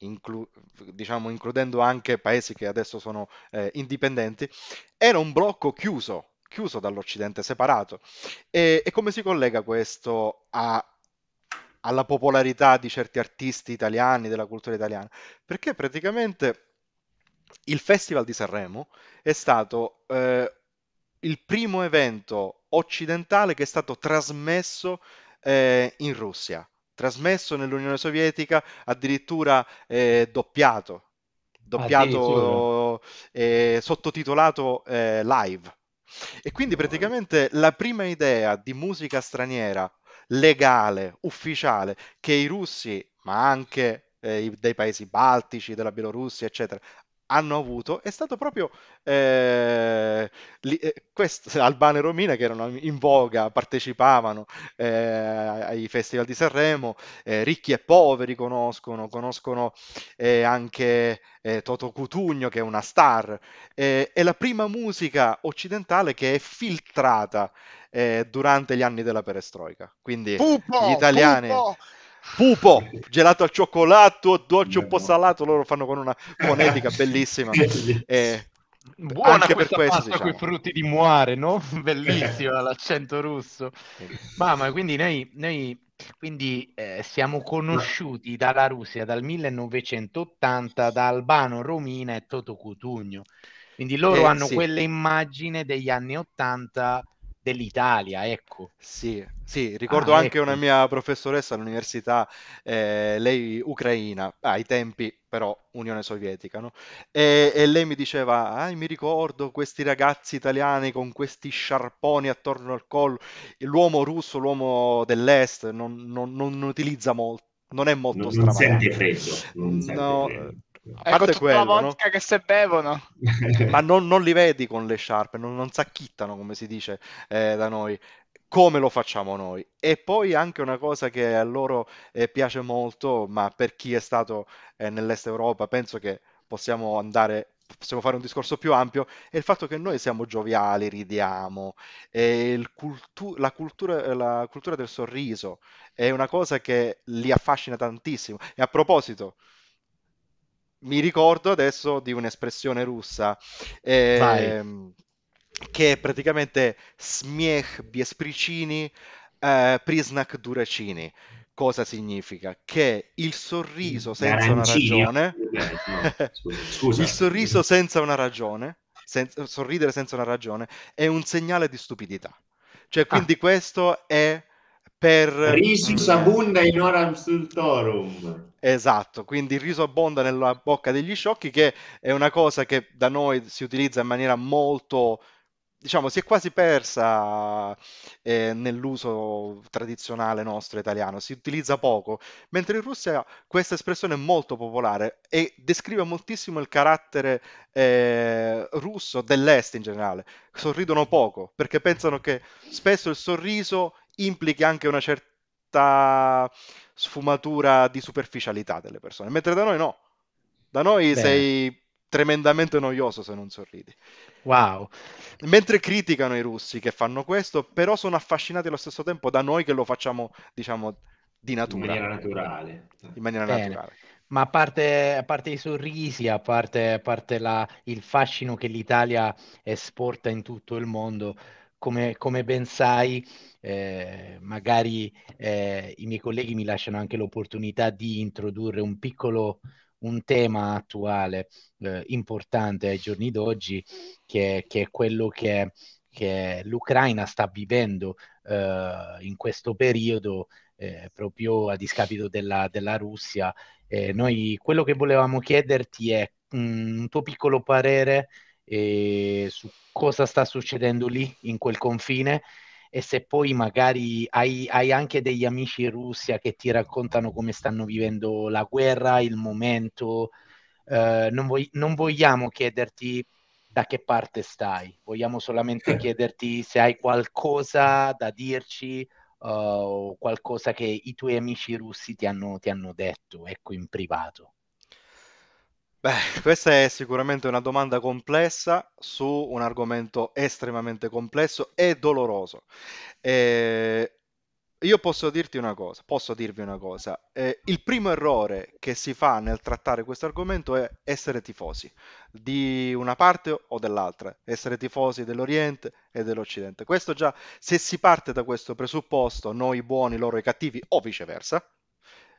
Inclu- diciamo includendo anche paesi che adesso sono eh, indipendenti, era un blocco chiuso, chiuso dall'Occidente, separato. E, e come si collega questo a alla popolarità di certi artisti italiani, della cultura italiana, perché praticamente il Festival di Sanremo è stato eh, il primo evento occidentale che è stato trasmesso eh, in Russia, trasmesso nell'Unione Sovietica, addirittura eh, doppiato, doppiato ah, e eh, sottotitolato eh, live. E quindi praticamente la prima idea di musica straniera legale, ufficiale, che i russi, ma anche eh, dei paesi baltici, della Bielorussia, eccetera, hanno avuto è stato proprio eh, li, eh, questo, Albano e Romina che erano in voga, partecipavano eh, ai festival di Sanremo, eh, ricchi e poveri conoscono, conoscono eh, anche eh, Toto Cutugno che è una star, è la prima musica occidentale che è filtrata durante gli anni della perestroica. Quindi pupo, gli italiani... Pupo, Pupo, gelato al cioccolato, dolce un po' salato, loro fanno con una fonetica bellissima. Eh, Buona anche questa per questo, pasta diciamo. con i frutti di muare, no? Bellissima eh. l'accento russo. Mamma, quindi noi, noi quindi, eh, siamo conosciuti dalla Russia dal 1980 da Albano Romina e Toto Cutugno. Quindi loro eh, hanno sì. quell'immagine degli anni 80 dell'Italia, ecco. Sì, sì ricordo ah, anche ecco. una mia professoressa all'università, eh, lei ucraina, ah, ai tempi però Unione Sovietica, no? e, e, lei mi diceva, ah, mi ricordo questi ragazzi italiani con questi sciarponi attorno al collo, l'uomo russo, l'uomo dell'est, non, non, non utilizza molto non è molto non, non sente freddo, non sente no, freddo. A ecco, parte ecco quello, la vodka no? che se bevono. Ma non, non, li vedi con le sciarpe, non, non sacchittano come si dice eh, da noi come lo facciamo noi. E poi anche una cosa che a loro eh, piace molto, ma per chi è stato eh, nell'est Europa penso che possiamo andare possiamo fare un discorso più ampio, è il fatto che noi siamo gioviali, ridiamo, cultu- la, cultura, la cultura del sorriso è una cosa che li affascina tantissimo. E a proposito, mi ricordo adesso di un'espressione russa eh, che è praticamente smiech biespricini eh, prisnak duracini. Cosa significa? Che il sorriso senza Garanzini. una ragione, Scusa. il sorriso senza una ragione, sen- sorridere senza una ragione, è un segnale di stupidità. Cioè, ah. quindi ah. questo è per... Risi sabunda in oram sultorum. Esatto, quindi il riso abbonda nella bocca degli sciocchi, che è una cosa che da noi si utilizza in maniera molto, diciamo, si è quasi persa eh, nell'uso tradizionale nostro italiano, si utilizza poco, mentre in Russia questa espressione è molto popolare e descrive moltissimo il carattere eh, russo dell'est in generale. Sorridono poco perché pensano che spesso il sorriso implichi anche una certa sfumatura di superficialità delle persone, mentre da noi no. Da noi Beh. sei tremendamente noioso se non sorridi. Wow. Mentre criticano i russi che fanno questo, però sono affascinati allo stesso tempo da noi che lo facciamo, diciamo, di natura. In maniera naturale. In maniera naturale. Ma a parte, a parte, i sorrisi, a parte, a parte la, il fascino che l'Italia esporta in tutto il mondo, come, come ben sai, eh, magari eh, i miei colleghi mi lasciano anche l'opportunità di introdurre un piccolo un tema attuale eh, importante ai giorni d'oggi, che, che è quello che, che, l'Ucraina sta vivendo eh, in questo periodo eh, proprio a discapito della, della Russia. Eh, noi quello che volevamo chiederti è mh, mm, un tuo piccolo parere eh, su cosa sta succedendo lì, in quel confine, e se poi magari hai, hai, anche degli amici in Russia che ti raccontano come stanno vivendo la guerra, il momento. Eh, non, vog- non, vogliamo chiederti da che parte stai, vogliamo solamente eh. chiederti se hai qualcosa da dirci eh, o qualcosa che i tuoi amici russi ti hanno, ti hanno detto, ecco, in privato. Beh, questa è sicuramente una domanda complessa su un argomento estremamente complesso e doloroso. Eh, io posso dirti una cosa, posso dirvi una cosa. Eh, il primo errore che si fa nel trattare questo argomento è essere tifosi di una parte o dell'altra, essere tifosi dell'Oriente e dell'Occidente. Questo già, se si parte da questo presupposto, noi buoni, loro i cattivi o viceversa,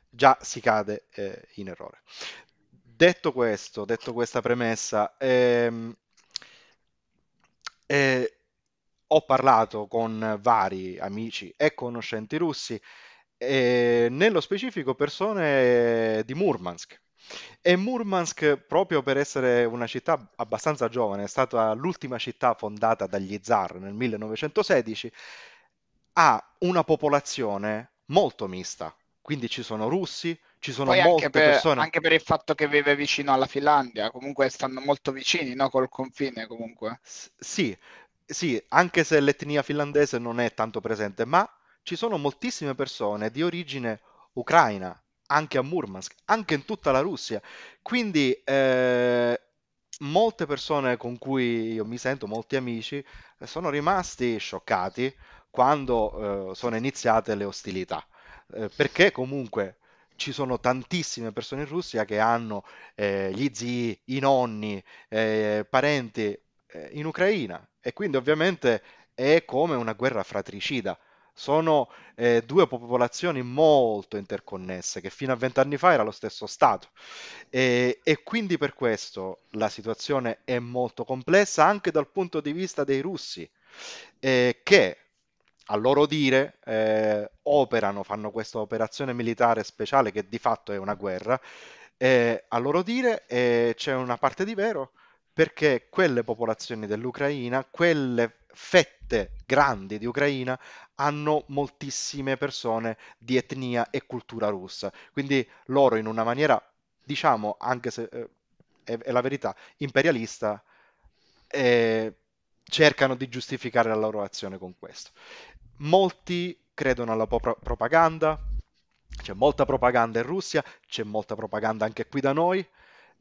già si cade eh, in errore. Detto questo, detto questa premessa, ehm, eh, ho parlato con vari amici e conoscenti russi, eh, nello specifico persone di Murmansk. E Murmansk, proprio per essere una città abbastanza giovane, è stata l'ultima città fondata dagli zar nel 1916, ha una popolazione molto mista. Quindi ci sono russi, ci sono Poi molte anche per, persone. Anche per il fatto che vive vicino alla Finlandia, comunque stanno molto vicini, no? Col confine comunque. S- sì, sì, anche se l'etnia finlandese non è tanto presente, ma ci sono moltissime persone di origine ucraina, anche a Murmansk, anche in tutta la Russia. Quindi eh, molte persone con cui io mi sento, molti amici, sono rimasti scioccati quando eh, sono iniziate le ostilità, eh, perché comunque ci sono tantissime persone in Russia che hanno eh, gli zii, i nonni, eh, parenti eh, in Ucraina e quindi ovviamente è come una guerra fratricida. Sono eh, due popolazioni molto interconnesse che fino a vent'anni fa era lo stesso Stato e, e quindi per questo la situazione è molto complessa anche dal punto di vista dei russi. Eh, che a loro dire eh, operano, fanno questa operazione militare speciale che di fatto è una guerra, eh, a loro dire eh, c'è una parte di vero perché quelle popolazioni dell'Ucraina, quelle fette grandi di Ucraina hanno moltissime persone di etnia e cultura russa, quindi loro in una maniera, diciamo, anche se eh, è, è, la verità, imperialista, eh, cercano di giustificare la loro azione con questo molti credono alla pro- propaganda, c'è molta propaganda in Russia, c'è molta propaganda anche qui da noi,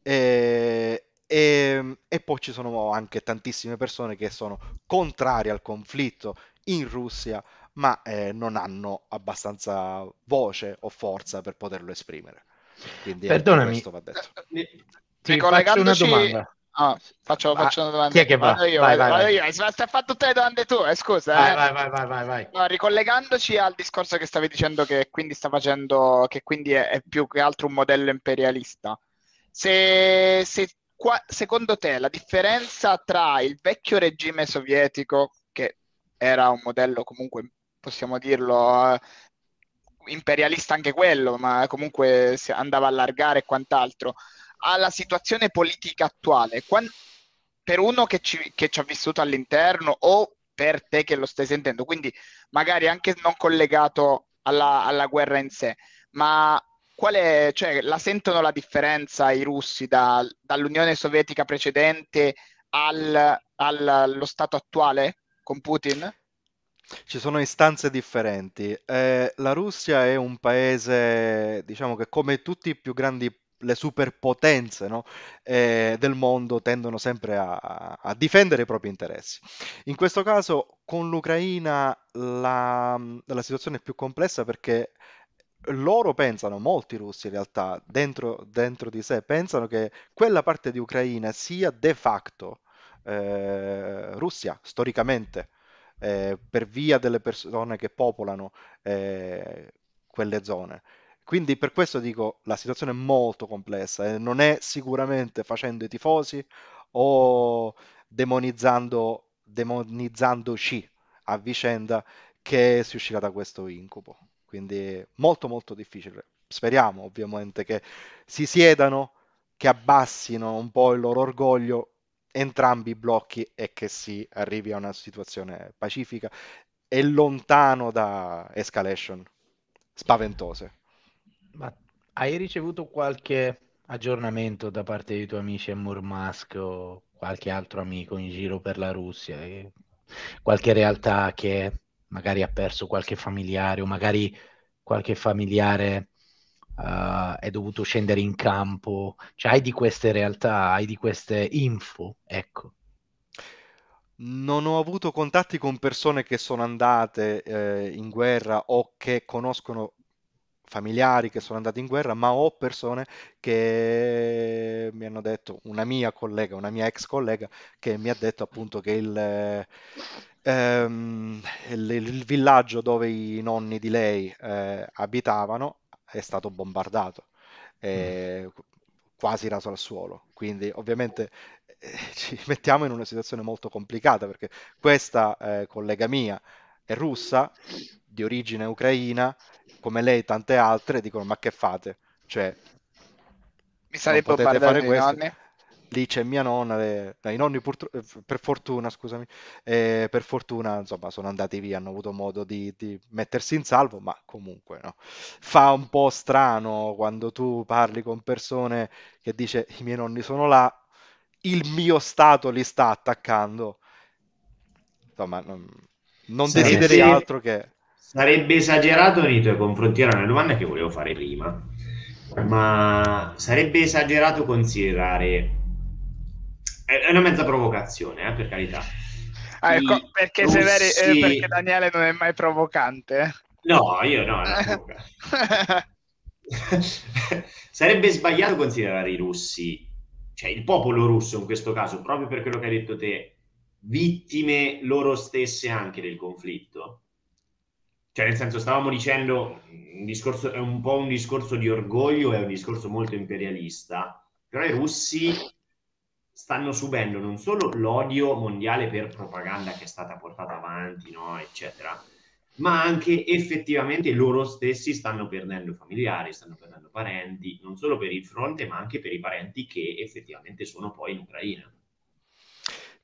e, e, e poi ci sono anche tantissime persone che sono contrarie al conflitto in Russia, ma eh, non hanno abbastanza voce o forza per poterlo esprimere. Quindi ecco, Perdonami, questo va detto. Ti, eh, eh, ti faccio una domanda. No, faccio, faccio una domanda. Chi è che va? Vado io, vai, vado, vai, vai. io. Stai a tutte le domande tu, eh, scusa. Vai, eh. vai, vai, vai, vai, vai. No, ricollegandoci al discorso che stavi dicendo che quindi sta facendo, che quindi è, è più che altro un modello imperialista. Se, se qua, secondo te la differenza tra il vecchio regime sovietico, che era un modello comunque, possiamo dirlo, eh, imperialista anche quello, ma comunque andava a allargare e quant'altro, alla situazione politica attuale, quando, per uno che ci, che ci ha vissuto all'interno o per te che lo stai sentendo, quindi magari anche non collegato alla, alla guerra in sé, ma quale, cioè, la sentono la differenza i russi da, dall'Unione Sovietica precedente al, al, allo stato attuale con Putin? Ci sono istanze differenti. Eh, la Russia è un paese, diciamo che come tutti i più grandi le superpotenze no? eh, del mondo tendono sempre a, a, difendere i propri interessi. In questo caso con l'Ucraina la, la situazione è più complessa perché loro pensano, molti russi in realtà, dentro, dentro di sé, pensano che quella parte di Ucraina sia de facto eh, Russia, storicamente, eh, per via delle persone che popolano eh, quelle zone. Quindi per questo dico, la situazione è molto complessa e eh. non è sicuramente facendo i tifosi o demonizzando, demonizzandoci a vicenda che si uscirà da questo incubo. Quindi molto molto difficile. Speriamo ovviamente che si siedano, che abbassino un po' il loro orgoglio entrambi i blocchi e che si arrivi a una situazione pacifica e lontano da escalation spaventose. Ma hai ricevuto qualche aggiornamento da parte dei tuoi amici a Murmansk o qualche altro amico in giro per la Russia? Qualche realtà che magari ha perso qualche familiare o magari qualche familiare uh, è dovuto scendere in campo? Cioè hai di queste realtà, hai di queste info? Ecco. Non ho avuto contatti con persone che sono andate eh, in guerra o che conoscono familiari che sono andati in guerra, ma ho persone che mi hanno detto, una mia collega, una mia ex collega, che mi ha detto appunto che il, ehm, il, il villaggio dove i nonni di lei eh, abitavano è stato bombardato, eh, quasi raso al suolo. Quindi ovviamente eh, ci mettiamo in una situazione molto complicata perché questa eh, collega mia è russa, di origine ucraina, come lei e tante altre, dicono ma che fate? Cioè, mi sarebbe potete fare questo. Nonne. Lì c'è mia nonna, le... i nonni purtro... Eh, per fortuna, scusami, eh, per fortuna, insomma, sono andati via, hanno avuto modo di, di mettersi in salvo, ma comunque, no. Fa un po' strano quando tu parli con persone che dice i miei nonni sono là, il mio stato li sta attaccando. Insomma, non non desideri sì. altro che... Sarebbe esagerato nei tuoi confronti, era una domanda che volevo fare prima, ma sarebbe esagerato considerare... È una mezza provocazione, eh, per carità. Ah, ecco, perché, Severi, eh, perché Daniele non è mai provocante. No, io no. Sarebbe sbagliato considerare i russi, cioè il popolo russo in questo caso, proprio per quello che hai detto te, vittime loro stesse anche del conflitto. Cioè, nel senso, stavamo dicendo, un discorso, è un po' un discorso di orgoglio, è un discorso molto imperialista, però i russi stanno subendo non solo l'odio mondiale per propaganda che è stata portata avanti, no, eccetera, ma anche effettivamente loro stessi stanno perdendo familiari, stanno perdendo parenti, non solo per il fronte, ma anche per i parenti che effettivamente sono poi in Ucraina.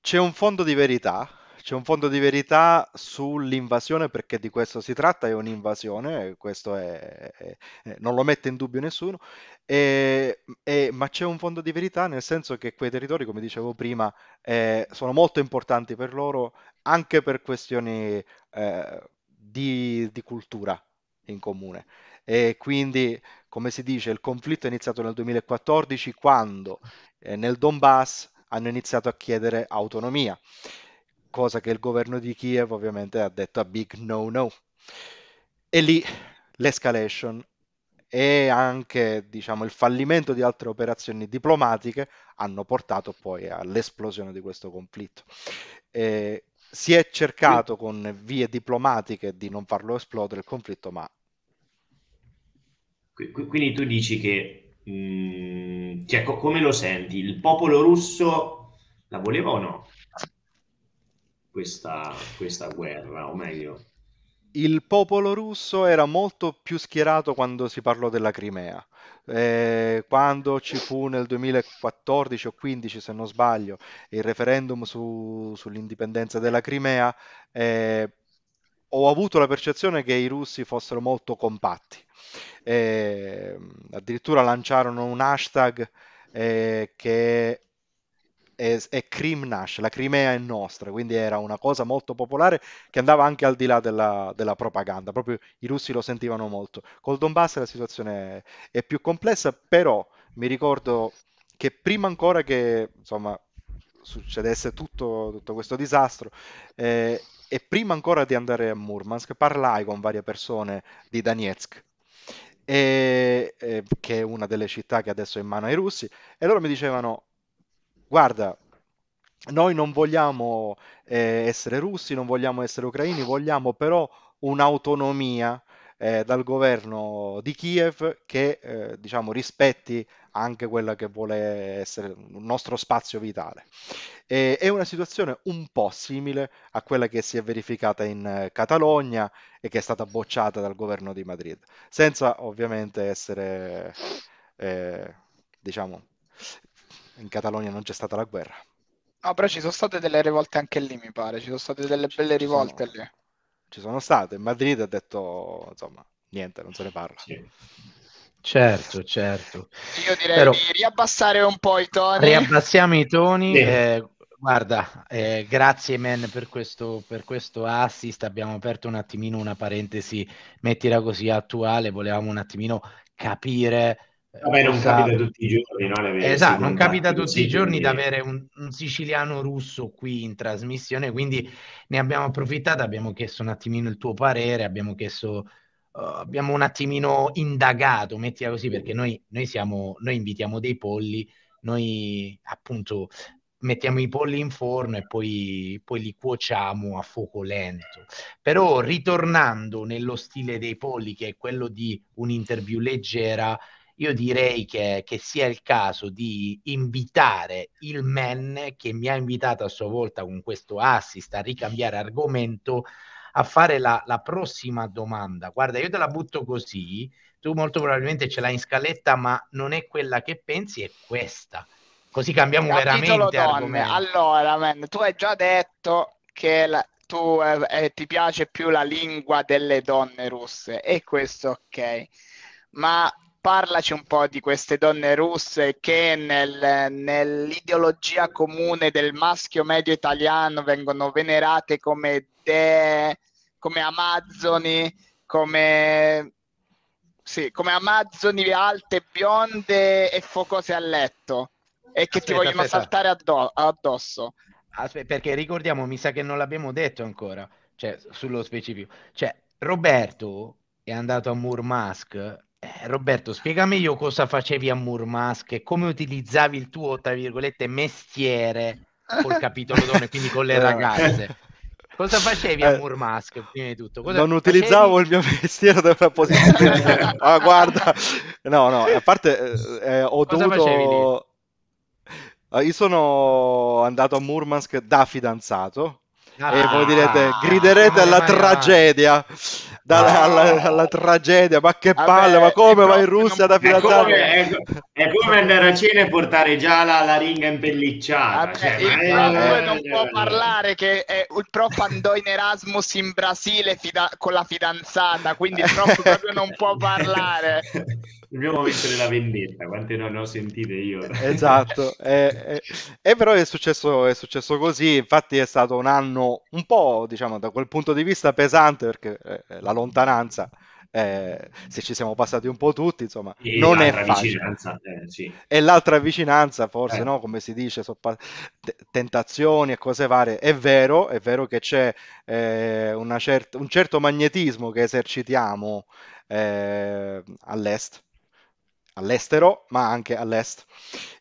C'è un fondo di verità, c'è un fondo di verità sull'invasione perché di questo si tratta, è un'invasione, questo è, è- è- non lo mette in dubbio nessuno, e- e- ma c'è un fondo di verità nel senso che quei territori, come dicevo prima, eh, sono molto importanti per loro anche per questioni eh, di, di cultura in comune. E quindi, come si dice, il conflitto è iniziato nel 2014 quando eh, nel Donbass hanno iniziato a chiedere autonomia, cosa che il governo di Kiev ovviamente ha detto a big no no. E lì l'escalation e anche diciamo, il fallimento di altre operazioni diplomatiche hanno portato poi all'esplosione di questo conflitto. Eh, si è cercato con vie diplomatiche di non farlo esplodere il conflitto, ma... Quindi tu dici che mh, mm, cioè, co- ecco, come lo senti? Il popolo russo la voleva o no? Questa, questa guerra, o meglio... Il popolo russo era molto più schierato quando si parlò della Crimea. Eh, quando ci fu nel 2014 o 15, se non sbaglio, il referendum su, sull'indipendenza della Crimea, eh, ho avuto la percezione che i russi fossero molto compatti. Eh, addirittura lanciarono un hashtag eh, che è, è Krimnash, la Crimea è nostra, quindi era una cosa molto popolare che andava anche al di là della, della propaganda, proprio i russi lo sentivano molto. Col Donbass la situazione è, è più complessa, però mi ricordo che prima ancora che insomma, succedesse tutto, tutto questo disastro. Eh, e prima ancora di andare a Murmansk parlai con varie persone di Donetsk, e, eh, che è una delle città che adesso è in mano ai russi, e loro mi dicevano, guarda, noi non vogliamo eh, essere russi, non vogliamo essere ucraini, vogliamo però un'autonomia eh, dal governo di Kiev che eh, diciamo, rispetti anche quella che vuole essere un nostro spazio vitale. E, è una situazione un po' simile a quella che si è verificata in eh, Catalogna e che è stata bocciata dal governo di Madrid, senza ovviamente essere, eh, diciamo, in Catalogna non c'è stata la guerra. No, però ci sono state delle rivolte anche lì, mi pare, ci sono state delle ci belle rivolte sono... lì. Ci sono state, Madrid ha detto, insomma, niente, non se ne parla. Sì. Certo, certo. Io direi Però, di riabbassare un po' i toni. Riabbassiamo i toni. Sì. Eh, guarda, eh, grazie Men per questo, per questo assist. Abbiamo aperto un attimino una parentesi, mettila così attuale. Volevamo un attimino capire eh, Vabbè, non cosa... capita tutti i giorni, no? esatto, non capita tutti i giorni di avere un, un, siciliano russo qui in trasmissione, quindi ne abbiamo approfittato, abbiamo chiesto un attimino il tuo parere, abbiamo chiesto eh, abbiamo un attimino indagato, mettila così, perché noi, noi, siamo, noi invitiamo dei polli, noi appunto mettiamo i polli in forno e poi, poi, li cuociamo a fuoco lento. Però ritornando nello stile dei polli, che è quello di un'interview leggera, io direi che, che sia il caso di invitare il men che mi ha invitato a sua volta con questo assist a ricambiare argomento a fare la, la prossima domanda. Guarda, io te la butto così, tu molto probabilmente ce l'hai in scaletta, ma non è quella che pensi, è questa. Così cambiamo Capitolo veramente donne. argomento. Allora, man, tu hai già detto che la, tu eh, eh ti piace più la lingua delle donne russe e questo ok. Ma parlaci un po' di queste donne russe che nel, nell'ideologia comune del maschio medio italiano vengono venerate come dee, come amazzoni, come, sì, come amazzoni alte, bionde e focose a letto e che aspetta, ti vogliono aspetta. saltare addo- addosso. Aspetta, perché ricordiamo, mi sa che non l'abbiamo detto ancora, cioè sullo specifico. Cioè, Roberto è andato a Murmansk eh, Roberto, spiega meglio cosa facevi a Murmansk e come utilizzavi il tuo, tra virgolette, mestiere col capitolo donne, quindi con le eh. ragazze. Cosa facevi a eh. Murmansk prima di tutto? Cosa non utilizzavo il mio mestiere da una posizione. ah, guarda, no, no, a parte eh, ho Cosa dovuto. Ah, io sono andato a Murmansk da fidanzato. e voi direte, ah, griderete ah, alla tragedia dalla, ah. alla, alla, tragedia, ma che palle, ma come vai in Russia da fidanzato? È, è, come andare a cena e portare già la ringa impellicciata. Vabbè, cioè, il prof non può parlare che è, il prof andò in Erasmus in Brasile fida- con la fidanzata, quindi il prof proprio non può parlare. il mio momento della vendetta, quante non ne ho sentite io. Eh, esatto, e, però è successo, è successo, così, infatti è stato un anno un po', diciamo, da quel punto di vista pesante, perché eh, la lontananza, eh, se ci siamo passati un po' tutti, insomma, e non è facile. Eh, sì. E l'altra vicinanza, forse, eh. no? come si dice, soppa- t- tentazioni e cose varie, è vero, è vero che c'è eh, cert- un certo magnetismo che esercitiamo all'est all'estero, ma anche all'est.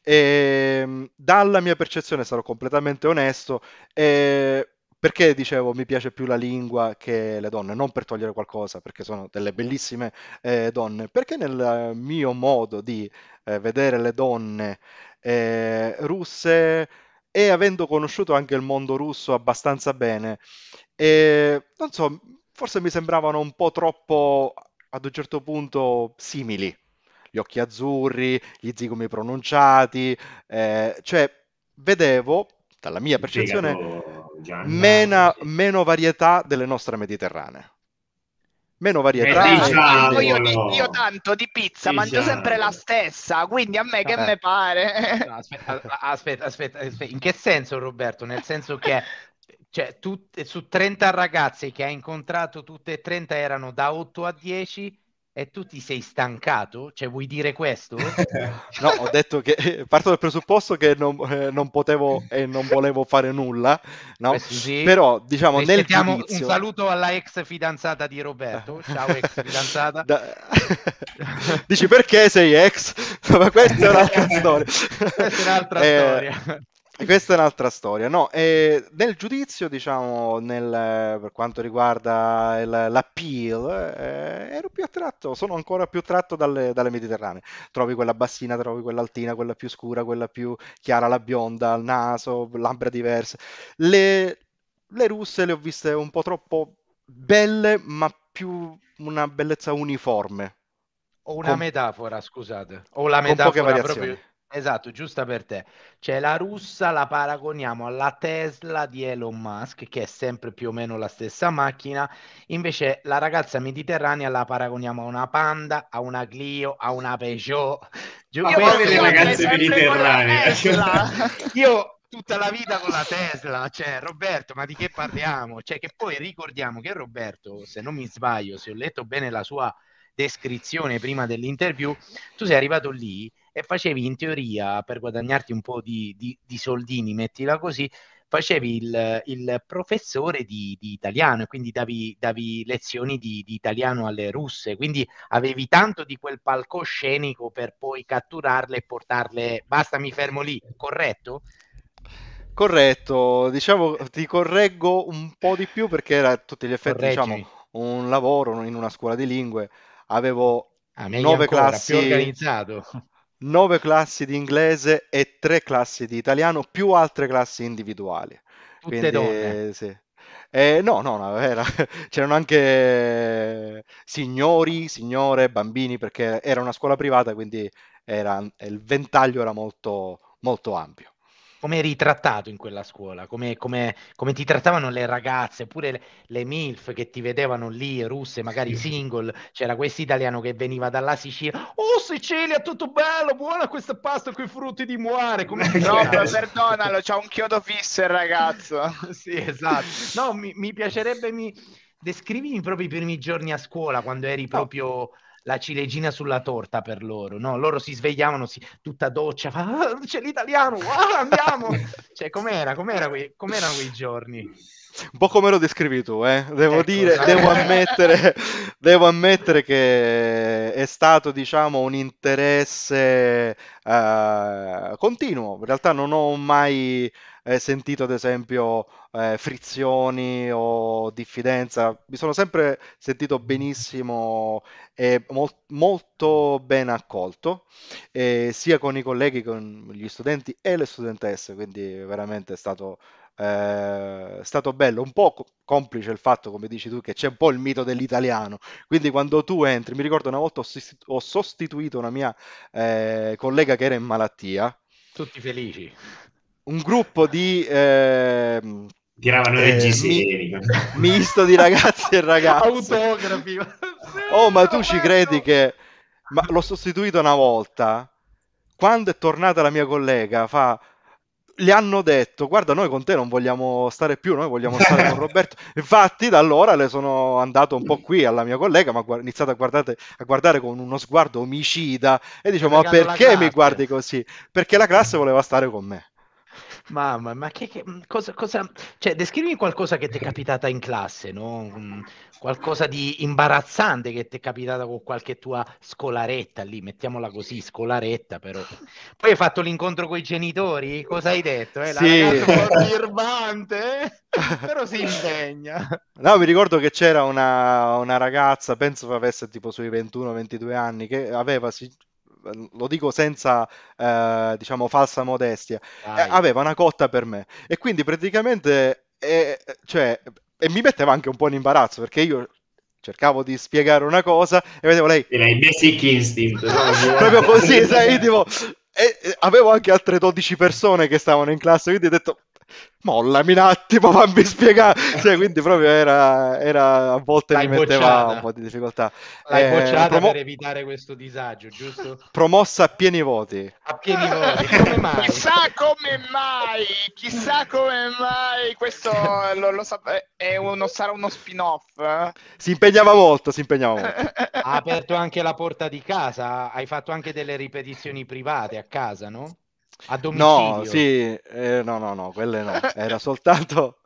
E, ehm, dalla mia percezione, sarò completamente onesto, eh, perché dicevo mi piace più la lingua che le donne? Non per togliere qualcosa, perché sono delle bellissime eh, donne, perché nel mio modo di eh, vedere le donne eh, russe e avendo conosciuto anche il mondo russo abbastanza bene, non so, forse mi sembravano un po' troppo ad un certo punto simili gli occhi azzurri, gli zigomi pronunciati, eh, cioè vedevo, dalla mia percezione, mena, meno varietà delle nostre mediterranee meno varietà. diciamo, io, io, tanto di pizza diciamo. mangio sempre la stessa, quindi a me che eh. me pare. No, aspetta, aspetta, aspetta, aspetta, in che senso Roberto? Nel senso che cioè, tu, su 30 ragazze che hai incontrato, tutte e 30 erano da 8 a 10 e tu ti sei stancato? Cioè, vuoi dire questo? no, ho detto che eh, parto dal presupposto che non, eh, non potevo e non volevo fare nulla, no? Sì. Però, diciamo, nel giudizio... Un saluto alla ex fidanzata di Roberto. Ciao, ex fidanzata. Da... Dici, perché sei ex? Ma questa è un'altra storia. questa è un'altra eh, storia. Questa è un'altra storia, no? E nel giudizio, diciamo, nel, per quanto riguarda il, l'appeal, eh, ero più attratto, sono ancora più attratto dalle, dalle, mediterranee. Trovi quella bassina, trovi quella altina, quella più scura, quella più chiara, la bionda, il naso, labbra diverse. Le, le russe le ho viste un po' troppo belle, ma più una bellezza uniforme. O una con... metafora, scusate. O la metafora proprio Esatto, giusta per te. Cioè la russa la paragoniamo alla Tesla di Elon Musk, che è sempre più o meno la stessa macchina, invece la ragazza mediterranea la paragoniamo a una Panda, a una Clio, a una Peugeot. Gi- io queste le ragazze mediterranee. io tutta la vita con la Tesla, cioè Roberto, ma di che parliamo? Cioè che poi ricordiamo che Roberto, se non mi sbaglio, se ho letto bene la sua descrizione prima dell'interview, tu sei arrivato lì e facevi in teoria per guadagnarti un po' di, di, di soldini, mettila così, facevi il, il professore di, di, italiano e quindi davi, davi lezioni di, di, italiano alle russe, quindi avevi tanto di quel palcoscenico per poi catturarle e portarle, basta mi fermo lì, corretto? Corretto, diciamo ti correggo un po' di più perché era a tutti gli effetti Correggimi. diciamo, un lavoro in una scuola di lingue, avevo ah, nove ancora, classi, nove classi di inglese e tre classi di italiano, più altre classi individuali. Tutte Quindi, donne. Sì. Eh, no, no, no era, c'erano anche signori, signore, bambini, perché era una scuola privata, quindi era, il ventaglio era molto, molto ampio come eri trattato in quella scuola? Come, come, come ti trattavano le ragazze, oppure le, le, MILF che ti vedevano lì, russe, magari sì. single? C'era questo italiano che veniva dalla Sicilia. Oh Sicilia, tutto bello, buona questa pasta con i frutti di muare. Come no, perdonalo, c'ha un chiodo fisso il ragazzo. sì, esatto. No, mi, mi piacerebbe... Mi descrivimi proprio i primi giorni a scuola quando eri proprio oh la ciliegina sulla torta per loro, no? Loro si svegliavano si, tutta doccia, fa, ah, c'è l'italiano, ah, andiamo! cioè, com'era, com'era quei, com'erano quei giorni? un po' come lo descrivi tu, eh? devo, ecco, dire, devo, ammettere, devo, ammettere, che è stato diciamo, un interesse eh, continuo, in realtà non ho mai eh, sentito ad esempio eh, frizioni o diffidenza, mi sono sempre sentito benissimo e mol- molto ben accolto, eh, sia con i colleghi, con gli studenti e le studentesse, quindi veramente è stato eh, stato bello, un po' complice il fatto, come dici tu, che c'è un po' il mito dell'italiano. Quindi quando tu entri, mi ricordo una volta ho sostituito una mia eh, collega che era in malattia. Tutti felici. Un gruppo di... Eh, Tiravano eh, reggiseni. Mi, misto di ragazzi e ragazze. Autografi. oh, ma tu ci credi che... Ma l'ho sostituito una volta. Quando è tornata la mia collega, fa le hanno detto guarda noi con te non vogliamo stare più noi vogliamo stare con Roberto infatti da allora le sono andato un po' qui alla mia collega ma ho iniziato a, guardate, a guardare con uno sguardo omicida e dicevo ma perché mi guardi così perché la classe voleva stare con me Mamma, ma che, che mm, cosa, cosa, Cioè, descrivimi qualcosa che ti è capitata in classe, no? Mm, qualcosa di imbarazzante che ti è capitata con qualche tua scolaretta lì, mettiamola così, scolaretta però. Poi hai fatto l'incontro con i genitori, cosa hai detto? Eh? La sì. un po' birbante, eh? però si impegna. No, mi ricordo che c'era una, una ragazza, penso che avesse tipo sui 21-22 anni, che aveva... Si lo dico senza eh, diciamo falsa modestia, eh, aveva una cotta per me e quindi praticamente eh, cioè, e mi metteva anche un po' in imbarazzo perché io cercavo di spiegare una cosa e vedevo lei era il basic instinct proprio così sai tipo e avevo anche altre 12 persone che stavano in classe quindi ho detto mollami un attimo, fammi spiegare. Cioè, quindi proprio era, era a volte L'hai mi metteva bocciata. un po' di difficoltà. L'hai eh, bocciata promo- per evitare questo disagio, giusto? Promossa a pieni voti. A pieni voti, come mai? Chissà come mai, chissà come mai, questo lo, lo sa- uno, sarà uno spin-off. Eh? Si impegnava molto, si impegnava molto. Ha aperto anche la porta di casa, hai fatto anche delle ripetizioni private a casa, no? A domicilio. No, sì, eh, no, no, no, quelle no. Era soltanto...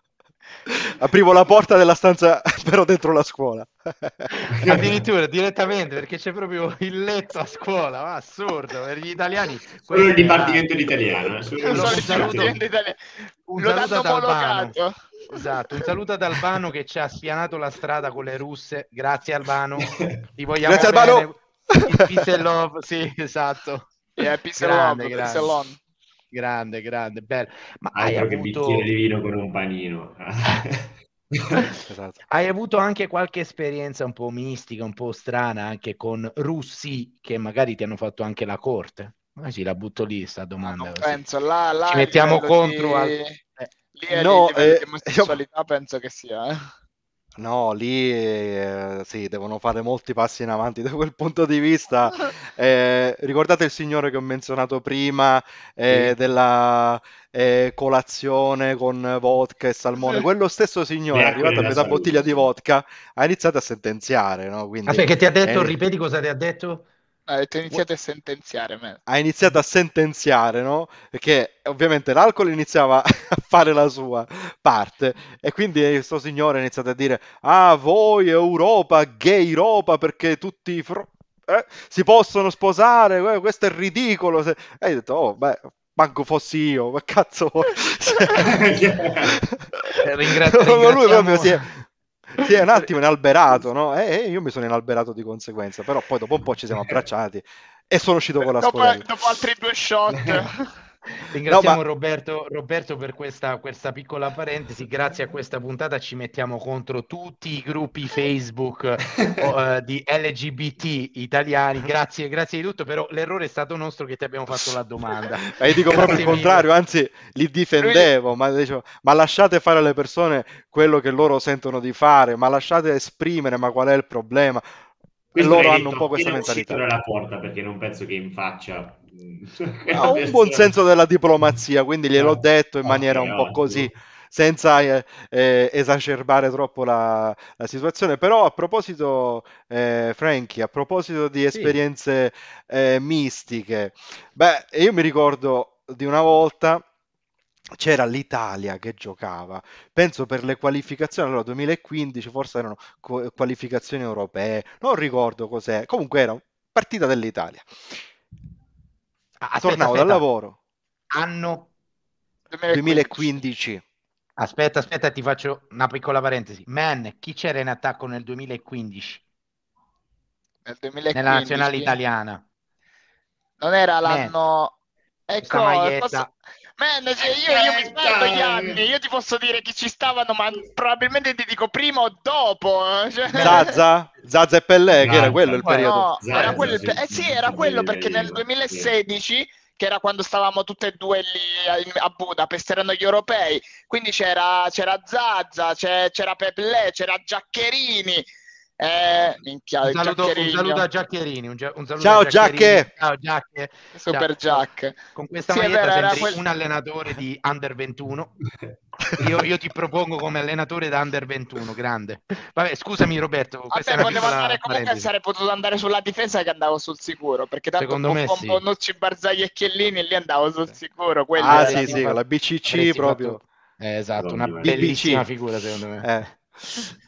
Aprivo la porta della stanza, però dentro la scuola. Addirittura direttamente perché c'è proprio il letto a scuola, ma assurdo. Per gli italiani, Quello il dipartimento di italiano. Eh, il dipartimento italiano. Un Lo saluto ad Albano. Esatto, un saluto ad Albano che ci ha spianato la strada con le russe. Grazie Albano. Ti vogliamo Grazie bene. Albano. Peace and love, sì, esatto. Yeah, grande, grande. grande, grande, bello. Ma Altro hai che avuto... bicchiere di vino con un panino. esatto. Hai avuto anche qualche esperienza un po' mistica, un po' strana, anche con russi che magari ti hanno fatto anche la corte? Ma sì, la butto lì sta domanda. No, penso, là, là, Ci mettiamo contro di... al... eh. Lì è no, di, eh, io... penso che sia. Eh. No, lì eh, sì, devono fare molti passi in avanti da quel punto di vista. Eh, ricordate il signore che ho menzionato prima eh, sì. della eh, colazione con vodka e salmone? Quello stesso signore, arrivato a metà bottiglia di vodka, ha iniziato a sentenziare. No? Quindi, Aspetta, che ti ha detto? Ripeti cosa ti ha detto? Eh, iniziato a sentenziare me. Ha iniziato a sentenziare, no? Perché ovviamente l'alcol iniziava a fare la sua parte e quindi questo signore ha iniziato a dire ah voi Europa, gay Europa perché tutti fro- eh, si possono sposare, eh, questo è ridicolo. E hai detto oh beh manco fossi io, ma cazzo. Ringra- lui proprio si è si è un attimo inalberato, no? E eh, eh, io mi sono inalberato di conseguenza, però poi dopo un po' ci siamo eh. abbracciati e sono uscito con la dopo, Dopo altri due shot. Ringraziamo no, ma... Roberto, Roberto, per questa, questa, piccola parentesi. Grazie a questa puntata ci mettiamo contro tutti i gruppi Facebook uh, di LGBT italiani. Grazie, grazie di tutto. Però l'errore è stato nostro che ti abbiamo fatto la domanda. Ma io dico grazie proprio il mille. contrario, anzi li difendevo, ma, dicevo, ma lasciate fare alle persone quello che loro sentono di fare, ma lasciate esprimere, ma qual è il problema? Questo loro hanno un po' questa mentalità. La porta perché non penso che in faccia ha un buon senso della diplomazia, quindi gliel'ho no, ah, detto in no, ah, maniera un no, po' così senza eh, eh, esacerbare troppo la, la, situazione. Però a proposito, eh, Frankie, a proposito di esperienze sì. Eh, mistiche, beh, io mi ricordo di una volta c'era l'Italia che giocava, penso per le qualificazioni, allora 2015 forse erano qualificazioni europee, non ricordo cos'è, comunque era partita dell'Italia. Aspetta, Tornavo aspetta. dal lavoro. Anno 2015. 2015. Aspetta, aspetta, ti faccio una piccola parentesi. Man, chi c'era in attacco nel 2015? Nel 2015. Nella nazionale italiana. Non era l'anno... Man, ecco, Manager, io, io eh, mi sbaglio gli anni, io ti posso dire chi ci stavano, ma probabilmente ti dico prima o dopo. Eh. Cioè... Zazza? Zazza e Pelle, che era quello il periodo. No, Zazza, era quello, eh sì, era quello perché nel 2016 che era quando stavamo tutte e due lì a Budapest, erano gli europei, quindi c'era, c'era Zazza, c'era, Pelle, c'era Giaccherini, eh, minchia, un, saluto, un saluto a Giacchierini. Un gia- un Ciao, Giacche. Ciao, Giacche. Super Giacche. Con questa sì, maglietta vero, quel... un allenatore di Under 21. io, io, ti propongo come allenatore da Under 21, grande. Vabbè, scusami Roberto. Vabbè, potevo andare comunque, sarei potuto andare sulla difesa che andavo sul sicuro, perché tanto Secondo con, me, con, sì. con Nocci, Barzagli e Chiellini lì andavo sul sicuro. ah sì, sì, con la BCC proprio. Eh, esatto, una bellissima figura secondo me. Eh.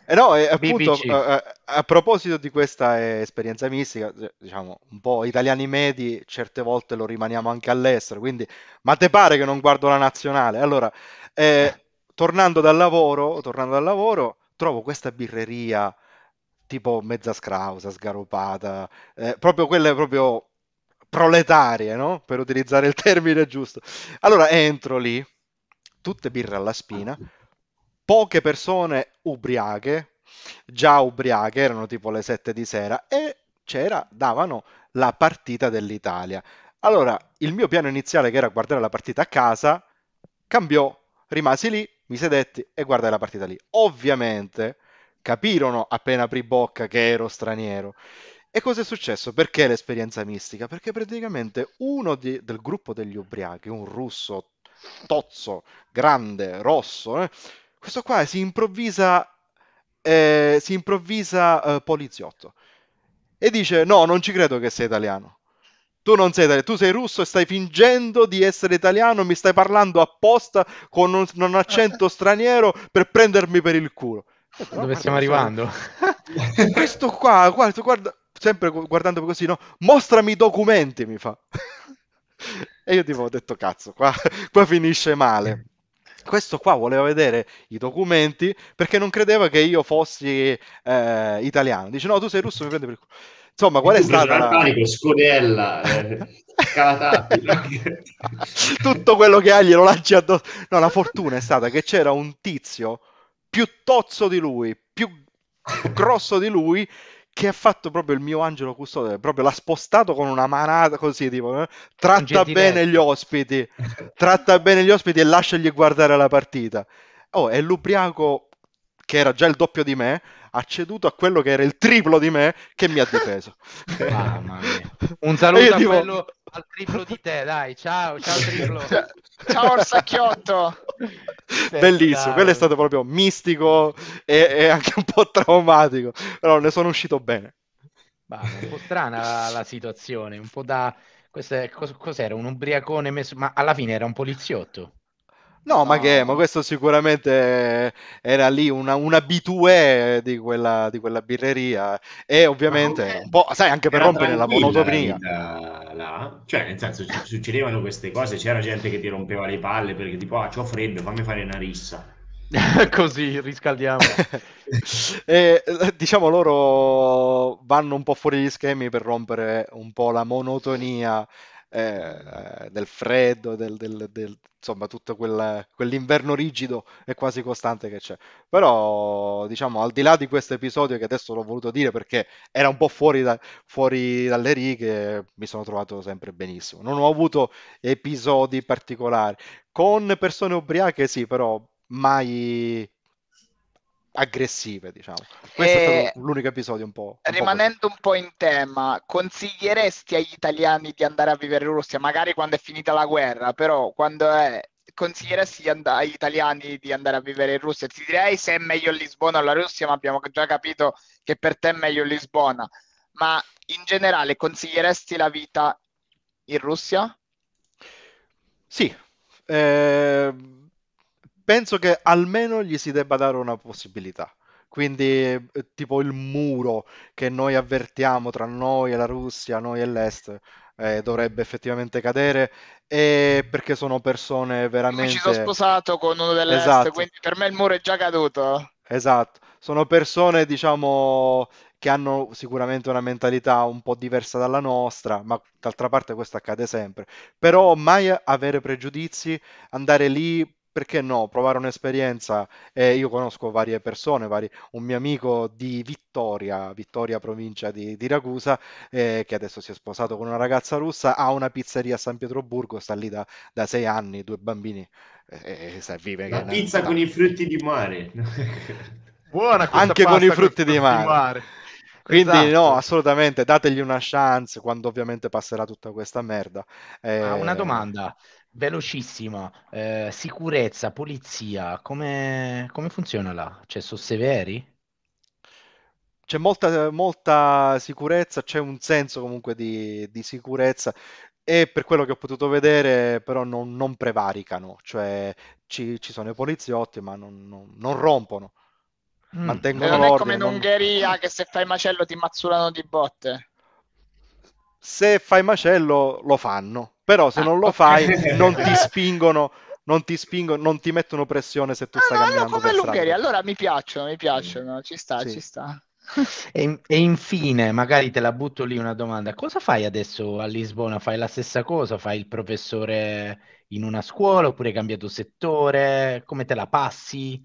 Eh no, e, appunto, a, eh, eh, a, proposito di questa eh, esperienza mistica, diciamo, un po' italiani medi certe volte lo rimaniamo anche all'estero, quindi, ma te pare che non guardo la nazionale? Allora, eh, tornando, dal lavoro, tornando dal lavoro, trovo questa birreria tipo mezza scrausa, sgaropata, eh, proprio quelle proprio proletarie, no? Per utilizzare il termine giusto. Allora entro lì, tutte birre alla spina, poche persone ubriache, già ubriache, erano tipo le 7 di sera, e c'era, davano la partita dell'Italia. Allora, il mio piano iniziale, che era guardare la partita a casa, cambiò, rimasi lì, mi sedetti e guardai la partita lì. Ovviamente capirono appena apri bocca che ero straniero. E cosa è successo? Perché l'esperienza mistica? Perché praticamente uno di, del gruppo degli ubriachi, un russo tozzo, grande, rosso, eh, questo qua si improvvisa, eh, si improvvisa eh, poliziotto e dice no, non ci credo che sei italiano. Tu non sei italiano, tu sei russo e stai fingendo di essere italiano, mi stai parlando apposta con un, un accento straniero per prendermi per il culo. Dove no, stiamo arrivando? questo qua, guarda, guarda, sempre guardando così, no? Mostrami i documenti, mi fa. e io tipo ho detto, cazzo, qua, qua finisce male. Eh questo qua voleva vedere i documenti perché non credeva che io fossi eh, italiano. Dice: No, tu sei russo, mi prendi per culo. Insomma, qual è stata la... scodella, eh, Tutto quello che hai glielo lanci addosso. No, la fortuna è stata che c'era un tizio più tozzo di lui, più grosso di lui, che ha fatto proprio il mio angelo custode, proprio l'ha spostato con una manata così, tipo, eh? tratta bene gli ospiti, tratta bene gli ospiti e lasciagli guardare la partita. Oh, e l'ubriaco, che era già il doppio di me, ha ceduto a quello che era il triplo di me, che mi ha difeso. Mamma mia. Un saluto a, dico... quello, al triplo di te, dai, ciao, ciao triplo. ciao Orsacchiotto. Bellissimo, quello è stato proprio mistico e, e, anche un po' traumatico, però ne sono uscito bene. Bah, un po' strana la, la situazione, un po' da... Questo è, cos- cos'era? Un ubriacone messo... Ma alla fine era un poliziotto. No, no, ma che, ma questo sicuramente era lì una, un abitué di quella, di quella birreria e ovviamente, un po', sai, anche per rompere la monotonia. Eh, cioè, nel senso, succedevano queste cose, c'era gente che ti rompeva le palle perché tipo, ah, c'ho freddo, fammi fare una rissa. Così riscaldiamo. e, diciamo loro vanno un po' fuori gli schemi per rompere un po' la monotonia eh, eh, del freddo, del, del, del, insomma tutto quella, quell'inverno rigido e quasi costante che c'è. Però diciamo al di là di questo episodio che adesso l'ho voluto dire perché era un po' fuori, da, fuori dalle righe, mi sono trovato sempre benissimo. Non ho avuto episodi particolari. Con persone ubriache sì, però mai aggressive, diciamo. Questo e... è stato l'unico episodio un po'. Un rimanendo po un po' in tema, consiglieresti agli italiani di andare a vivere in Russia, magari quando è finita la guerra, però quando è consiglieresti and- agli italiani di andare a vivere in Russia? Ti direi se è meglio Lisbona o la Russia, ma abbiamo già capito che per te è meglio Lisbona. Ma in generale consiglieresti la vita in Russia? Sì. Eh penso che almeno gli si debba dare una possibilità. Quindi, eh, tipo il muro che noi avvertiamo tra noi e la Russia, noi e l'Est, eh, dovrebbe effettivamente cadere e perché sono persone veramente... Io ci sono sposato con uno dell'Est, esatto. quindi per me il muro è già caduto. Esatto, sono persone diciamo che hanno sicuramente una mentalità un po' diversa dalla nostra, ma d'altra parte questo accade sempre. Però mai avere pregiudizi, andare lì perché no, provare un'esperienza. Eh, io conosco varie persone, vari... un mio amico di Vittoria, Vittoria provincia di, di Ragusa, eh, che adesso si è sposato con una ragazza russa, ha una pizzeria a San Pietroburgo, sta lì da, da sei anni, due bambini. Eh, eh, vive La pizza una... con i frutti di mare. Buona Anche con i frutti con di frutti Di mare. Quindi esatto. no, assolutamente, dategli una chance quando ovviamente passerà tutta questa merda. Eh... Ah, una eh, domanda, velocissima, eh, sicurezza, polizia, come, come funziona là? Cioè, sono severi? C'è molta, molta sicurezza, c'è un senso comunque di, di sicurezza e per quello che ho potuto vedere però non, non prevaricano, cioè ci, ci, sono i poliziotti ma non, non, non rompono. Mm. Mantengono non è come in non... Ungheria che se fai macello ti mazzurano di botte se fai macello lo fanno, però se ah, non lo fai non ti spingono non ti spingono, non ti mettono pressione se tu ah, stai no, camminando no, come l'Ungheria, allora mi piacciono, mi piacciono, mm. ci sta, sì. ci sta. E, e, infine, magari te la butto lì una domanda, cosa fai adesso a Lisbona? Fai la stessa cosa? Fai il professore in una scuola oppure hai cambiato settore? Come te la passi?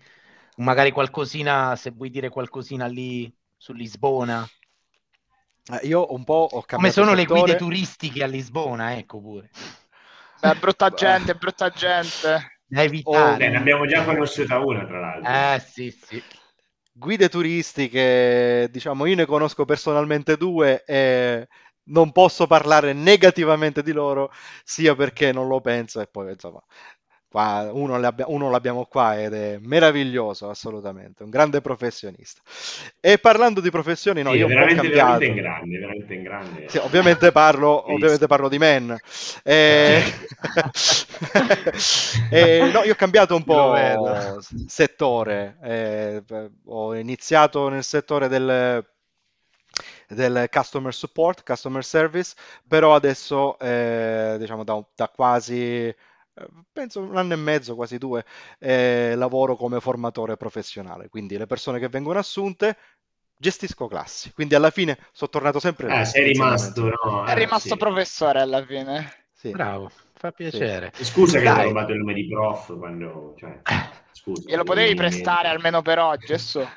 Magari qualcosina, se vuoi dire qualcosina lì su Lisbona? Eh, io un po' ho cambiato. Come sono le guide turistiche a Lisbona, ecco pure. Beh, brutta gente, brutta gente. Da evitare. Oh, ne abbiamo già conosciuta una, tra l'altro. Ah, sì, sì. Guide turistiche, diciamo, io ne conosco personalmente due e non posso parlare negativamente di loro, sia perché non lo penso e poi insomma Qua uno, l'abbia, uno l'abbiamo qua ed è meraviglioso, assolutamente, un grande professionista. E parlando di professioni, no, sì, io veramente, ho cambiato. Veramente in grande, veramente in grande. Sì, ovviamente, parlo, ovviamente parlo, di men. E... e, no, io ho cambiato un po' no, settore. Eh, ho iniziato nel settore del del customer support, customer service, però adesso eh, diciamo da, da quasi eh, penso un anno e mezzo, quasi due, eh, lavoro come formatore professionale. Quindi le persone che vengono assunte gestisco classi. Quindi alla fine sono tornato sempre. eh, sei rimasto, no? Eh, È rimasto sì. professore alla fine. Sì. Bravo, fa piacere. Sì. Scusa Dai. che hai rubato il nome di prof quando. Cioè, scusa, glielo potevi prestare almeno per oggi, adesso.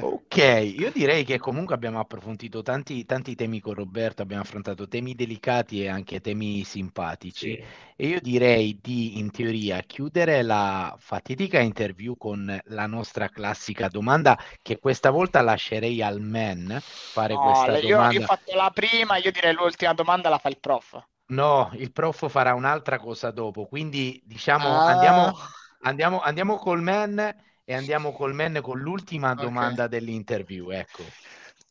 Ok, io direi che comunque abbiamo approfondito tanti, tanti, temi con Roberto, abbiamo affrontato temi delicati e anche temi simpatici sì. e io direi di in teoria chiudere la fatidica interview con la nostra classica domanda che questa volta lascerei al man fare no, questa io, domanda. Io ho fatto la prima, io direi l'ultima domanda la fa il prof. No, il prof farà un'altra cosa dopo, quindi diciamo ah. andiamo, andiamo, andiamo col man e andiamo col men con l'ultima domanda okay. dell'interview. Ecco.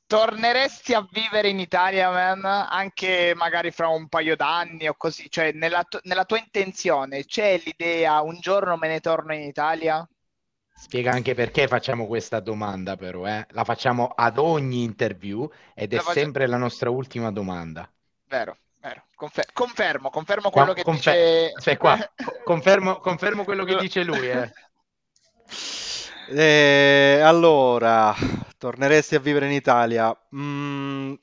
Torneresti a vivere in Italia, man, anche magari fra un paio d'anni o così? Cioè, nella, tu- nella tua intenzione c'è l'idea un giorno me ne torno in Italia? Spiega anche perché facciamo questa domanda, però. Eh? La facciamo ad ogni interview ed è faccio... sempre la nostra ultima domanda. Vero, vero. Confer- confermo, confermo quello no, che confer- dice... Cioè, qua. confermo, confermo quello che dice lui. Eh. Eh, allora, torneresti a vivere in Italia? Mm,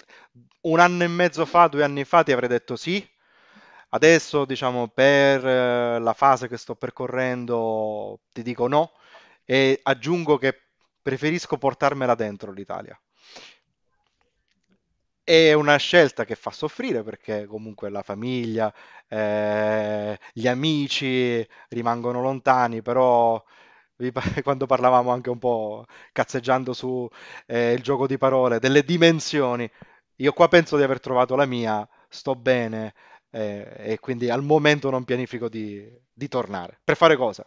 un anno e mezzo fa, due anni fa ti avrei detto sì. Adesso, diciamo, per eh, la fase che sto percorrendo, ti dico no e aggiungo che preferisco portarmela dentro l'Italia. È una scelta che fa soffrire perché comunque la famiglia, eh, gli amici rimangono lontani, però quando parlavamo anche un po' cazzeggiando su eh, il gioco di parole, delle dimensioni. Io qua penso di aver trovato la mia, sto bene eh, e quindi al momento non pianifico di, di tornare. Per fare cosa?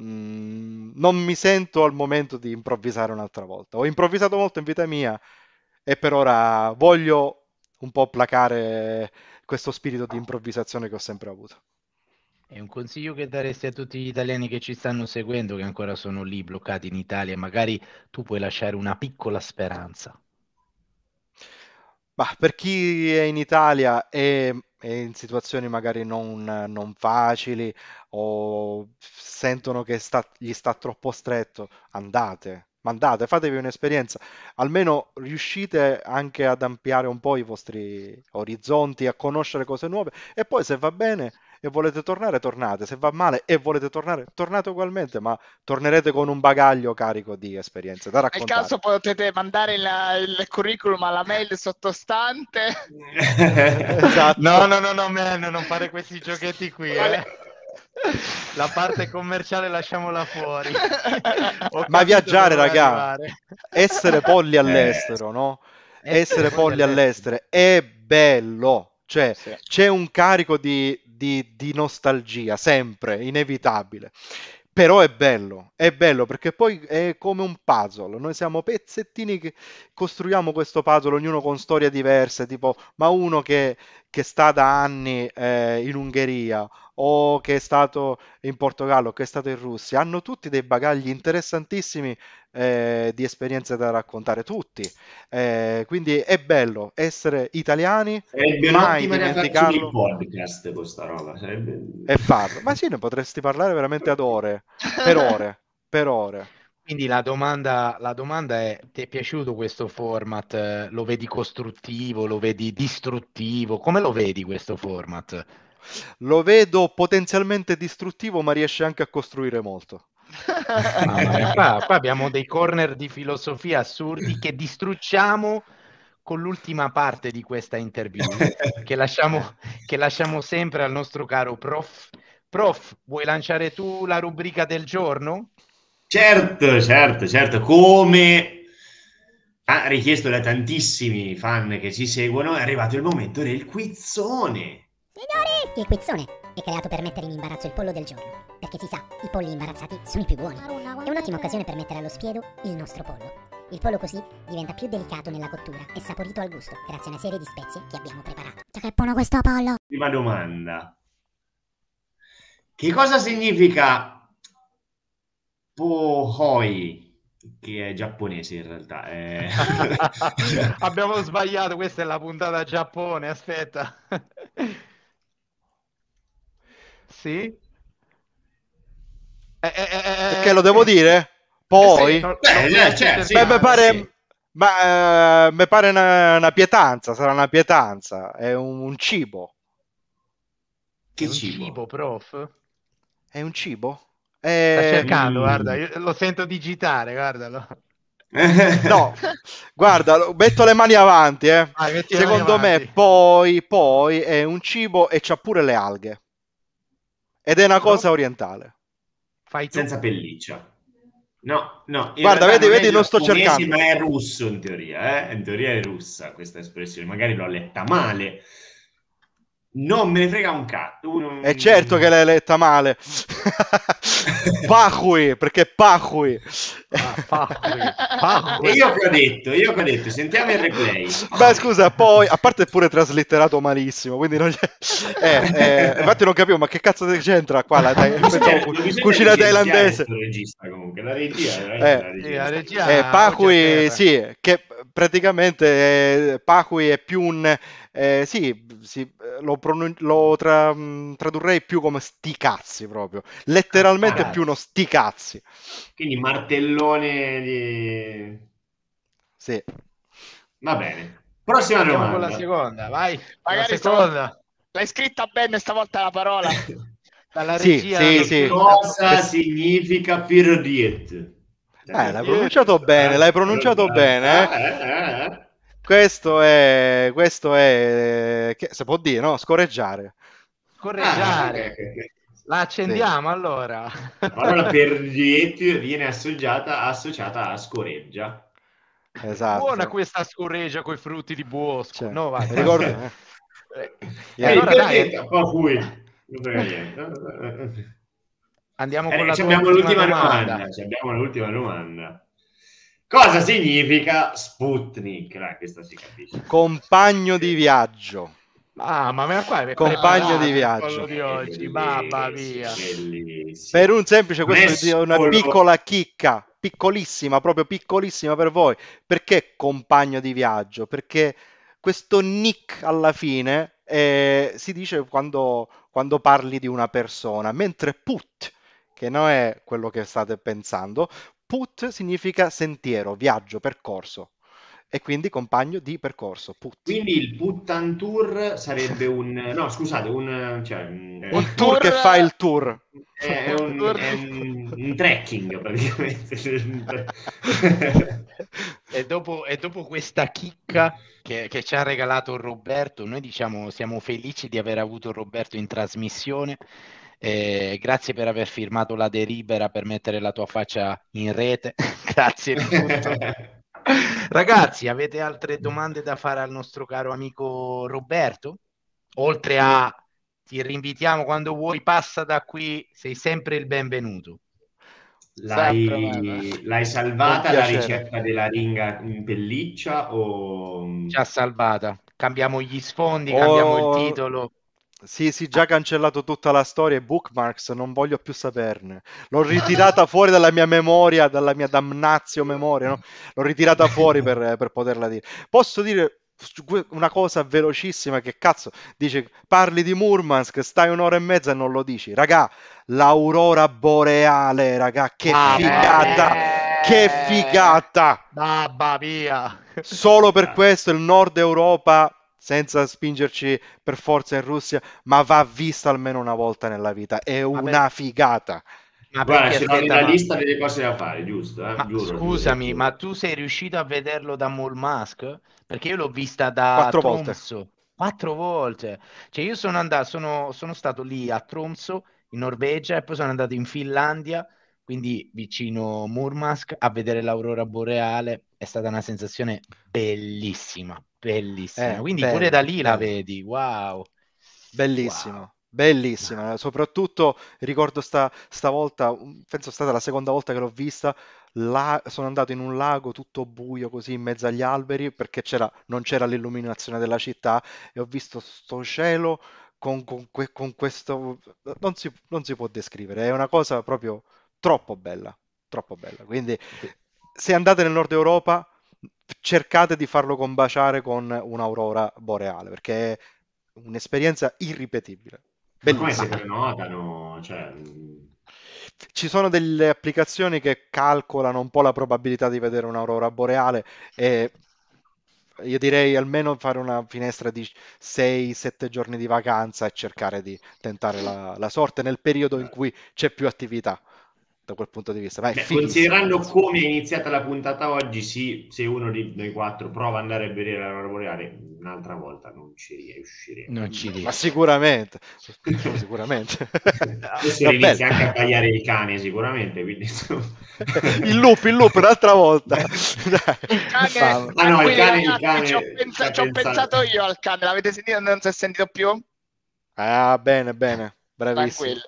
Mm, non mi sento al momento di improvvisare un'altra volta. Ho improvvisato molto in vita mia e per ora voglio un po' placare questo spirito di improvvisazione che ho sempre avuto. È un consiglio che daresti a tutti gli italiani che ci stanno seguendo, che ancora sono lì bloccati in Italia, magari tu puoi lasciare una piccola speranza. Ma per chi è in Italia e, e in situazioni magari non, non facili o sentono che sta, gli sta troppo stretto, andate, mandate, fatevi un'esperienza, almeno riuscite anche ad ampliare un po' i vostri orizzonti, a conoscere cose nuove e poi se va bene e volete tornare, tornate. Se va male e volete tornare, tornate ugualmente, ma tornerete con un bagaglio carico di esperienze da raccontare. Nel caso potete mandare la, il curriculum alla mail sottostante. esatto. No, no, no, no, man, non fare questi giochetti qui. Eh. La parte commerciale lasciamola fuori. ma viaggiare, raga, essere polli eh, all'estero, no? Essere, essere polli all'estero è bello. Cioè, sì. c'è un carico di, di, di nostalgia, sempre, inevitabile però è bello, è bello perché poi è come un puzzle, noi siamo pezzettini che costruiamo questo puzzle, ognuno con storie diverse, tipo ma uno che, che sta da anni eh, in Ungheria o che è stato in Portogallo, che è stato in Russia, hanno tutti dei bagagli interessantissimi eh, di esperienze da raccontare, tutti. Eh, quindi è bello essere italiani, Sarebbe mai dimenticarlo. Un podcast questa roba. Sarebbe... E farlo. Ma sì, ne potresti parlare veramente ad ore, per ore, per ore. Quindi la domanda, la domanda, è, ti è piaciuto questo format? Lo vedi costruttivo, lo vedi distruttivo? Come lo vedi questo format? Lo vedo potenzialmente distruttivo, ma riesce anche a costruire molto. ah, qua, qua abbiamo dei corner di filosofia assurdi che distruggiamo con l'ultima parte di questa intervista che, lasciamo, che lasciamo sempre al nostro caro prof. Prof, vuoi lanciare tu la rubrica del giorno? Certo, certo, certo, come ha richiesto da tantissimi fan che ci seguono, è arrivato il momento del quizzone. Signori, il quizzone è creato per mettere in imbarazzo il pollo del giorno, perché si sa, i polli imbarazzati sono i più buoni. È un'ottima occasione per mettere allo spiedo il nostro pollo. Il pollo così diventa più delicato nella cottura e saporito al gusto, grazie a una serie di spezie che abbiamo preparato. Cioè, che buono questo pollo! Prima domanda. Che cosa significa Pohoi che è giapponese in realtà. È... Eh. Abbiamo sbagliato, questa è la puntata Giappone, aspetta. sì? Eh, eh, eh, eh Perché lo devo dire? Poi... non, Beh, certo, sì, beh, cioè, pare... Ma mi pare una, una, pietanza, sarà una pietanza, è un, un cibo. Che è un cibo, prof? È un cibo? Eh, Sta cercando, mm. guarda, lo sento digitare, guardalo. no, guarda, metto le mani avanti. Eh. Ah, Secondo mani me, avanti. poi, poi è un cibo e c'ha pure le alghe. Ed è una cosa orientale. Fai Senza pelliccia. No, no. Guarda, vedi, non, vedi, non sto cercando. Ma è russo in teoria, eh? in teoria è russa questa espressione. Magari l'ho letta male. Non me ne frega un cazzo. Non... È certo che l'hai letta male. Pacui, perché Pacui. Ah, E io che ho detto, io che ho detto, sentiamo il replay. Beh, scusa, poi, a parte è pure traslitterato malissimo, quindi non c'è... Eh, eh, infatti non capivo, ma che cazzo c'entra qua la dai, no, cucina thailandese? Regista, la regia, eh, eh sì, che praticamente Pacui è più un eh, sì, sì eh, lo, pronun- lo tra- mm, tradurrei più come sticazzi proprio, letteralmente ah, più uno sticazzi. Quindi martellone di... Sì. Va bene. Prossima Andiamo domanda. con la seconda, vai. Magari la seconda. Stav- l'hai scritta bene stavolta la parola. Dalla regia. Sì, sì, sì. Cosa significa periodiet? Eh, l'hai pronunciato bene, l'hai pronunciato bene. Eh? eh, eh questo è, questo è, che, si può dire, no? Scorreggiare. Scorreggiare. Ah, la accendiamo sì. allora. Allora per Jet viene associata, associata a scoreggia. Esatto. Buona questa scorreggia con i frutti di bosco. Cioè, no, vai. Ricordo... eh, e eh, allora, dai, dai. Poi, Andiamo eh, con la abbiamo domanda. domanda. Abbiamo l'ultima domanda. Cosa significa Sputnik? No, questo si capisce. Compagno di viaggio. Ah, ma me qua è compagno di viaggio di oggi, mamma mia. Per un semplice questo è una piccola chicca, piccolissima, proprio piccolissima per voi, perché compagno di viaggio? Perché questo nick alla fine eh, si dice quando, quando parli di una persona, mentre put che non è quello che state pensando. Put significa sentiero, viaggio, percorso. E quindi compagno di percorso. Put. Quindi il Puttantur sarebbe un... No, scusate, un... Cioè, un, eh, un tour che fa il tour. Eh, è un, tour. È un, un trekking praticamente. e, dopo, e, dopo, questa chicca che, che ci ha regalato Roberto, noi diciamo siamo felici di aver avuto Roberto in trasmissione eh, grazie per aver firmato la delibera per mettere la tua faccia in rete. grazie. Ragazzi, avete altre domande da fare al nostro caro amico Roberto? Oltre a ti rinvitiamo quando vuoi, passa da qui, sei sempre il benvenuto. L'hai, l'hai salvata la ricetta della ringa in pelliccia o... Già salvata. Cambiamo gli sfondi, oh, cambiamo il oh. titolo. Sì, sì, già cancellato tutta la storia e bookmarks, non voglio più saperne. L'ho ritirata fuori dalla mia memoria, dalla mia damnazio memoria, no? L'ho ritirata fuori per, per poterla dire. Posso dire una cosa velocissima che cazzo dice parli di Murmansk stai un'ora e mezza e non lo dici raga l'aurora boreale raga che ah, figata eh, che figata mamma mia solo per ah. questo il nord Europa senza spingerci per forza in Russia, ma va vista almeno una volta nella vita. È una Vabbè. figata. Ma Guarda, c'è la lista delle cose da fare, giusto? Eh? Ma Giuro, scusami, giuro. ma tu sei riuscito a vederlo da Molmask? Perché io l'ho vista da Quattro Tromso. Volte. Quattro volte. Cioè io sono andato, sono, sono stato lì a Tromso, in Norvegia, e poi sono andato in Finlandia, quindi vicino Murmansk, a vedere l'aurora boreale. È stata una sensazione bellissima. Bellissima. Eh, Quindi bello, pure da lì bello. la vedi. Wow. bellissima. Wow. Bellissima, soprattutto ricordo sta, stavolta, mm, penso è stata la seconda volta che l'ho vista, la, sono andato in un lago tutto buio così in mezzo agli alberi perché c'era, non c'era l'illuminazione della città e ho visto sto cielo con, con, con questo... Non si, non si, può descrivere, è una cosa proprio troppo bella, troppo bella. Quindi se andate nel nord Europa cercate di farlo combaciare con un'aurora boreale, perché è un'esperienza irripetibile. Bellissima. Come si prenotano? Cioè... Mm. Ci sono delle applicazioni che calcolano un po' la probabilità di vedere un'aurora boreale e io direi almeno fare una finestra di 6-7 giorni di vacanza e cercare di tentare la, la sorte nel periodo in cui c'è più attività da quel punto di vista. Vai, Beh, considerando come è iniziata la puntata oggi, sì, se uno di noi quattro prova ad andare a vedere la Boreale un'altra volta non ci riusciremo. Non ci riesco. Ma sicuramente, sicuramente. Adesso inizi anche a tagliare i cani, sicuramente. Quindi... il loop, il loop, un'altra volta. il cane, ah, no, il cane, il cane ci ho, pensa, ci ho pensato io al cane, l'avete sentito? Non si è sentito più? Ah, bene, bene, bravissimo. Tranquillo.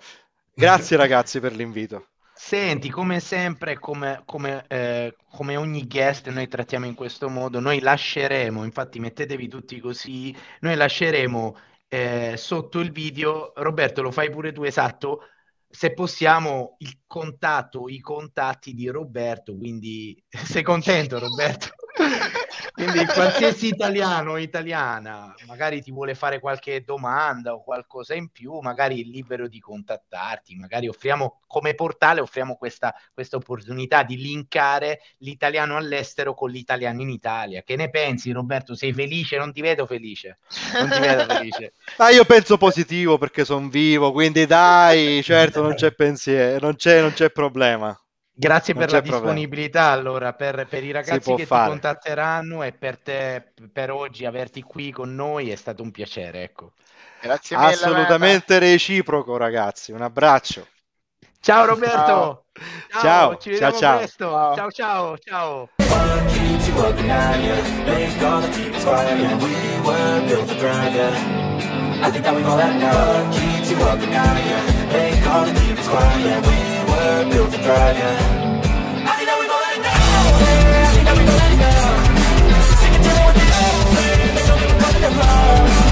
Grazie ragazzi per l'invito. Senti, come sempre, come, come, eh, come, ogni guest noi trattiamo in questo modo, noi lasceremo, infatti mettetevi tutti così, noi lasceremo eh, sotto il video, Roberto lo fai pure tu esatto, se possiamo il contatto, i contatti di Roberto, quindi sei contento Roberto? Quindi qualsiasi italiano o italiana magari ti vuole fare qualche domanda o qualcosa in più, magari è libero di contattarti, magari offriamo come portale offriamo questa, questa opportunità di linkare l'italiano all'estero con l'italiano in Italia. Che ne pensi Roberto? Sei felice? Non ti vedo felice. Non ti vedo felice. ah, io penso positivo perché sono vivo, quindi dai, certo non c'è pensiero, non c'è, non c'è problema. Grazie per la problema. disponibilità allora per, per i ragazzi che fare. ti contatteranno e per te per oggi averti qui con noi è stato un piacere. Ecco. Grazie mille. Assolutamente Mena. reciproco ragazzi, un abbraccio. Ciao Roberto. Ciao. Ciao, ci ciao, ciao. presto. Ciao ciao ciao. ciao. her built to thrive, yeah Sick and tired of they don't even to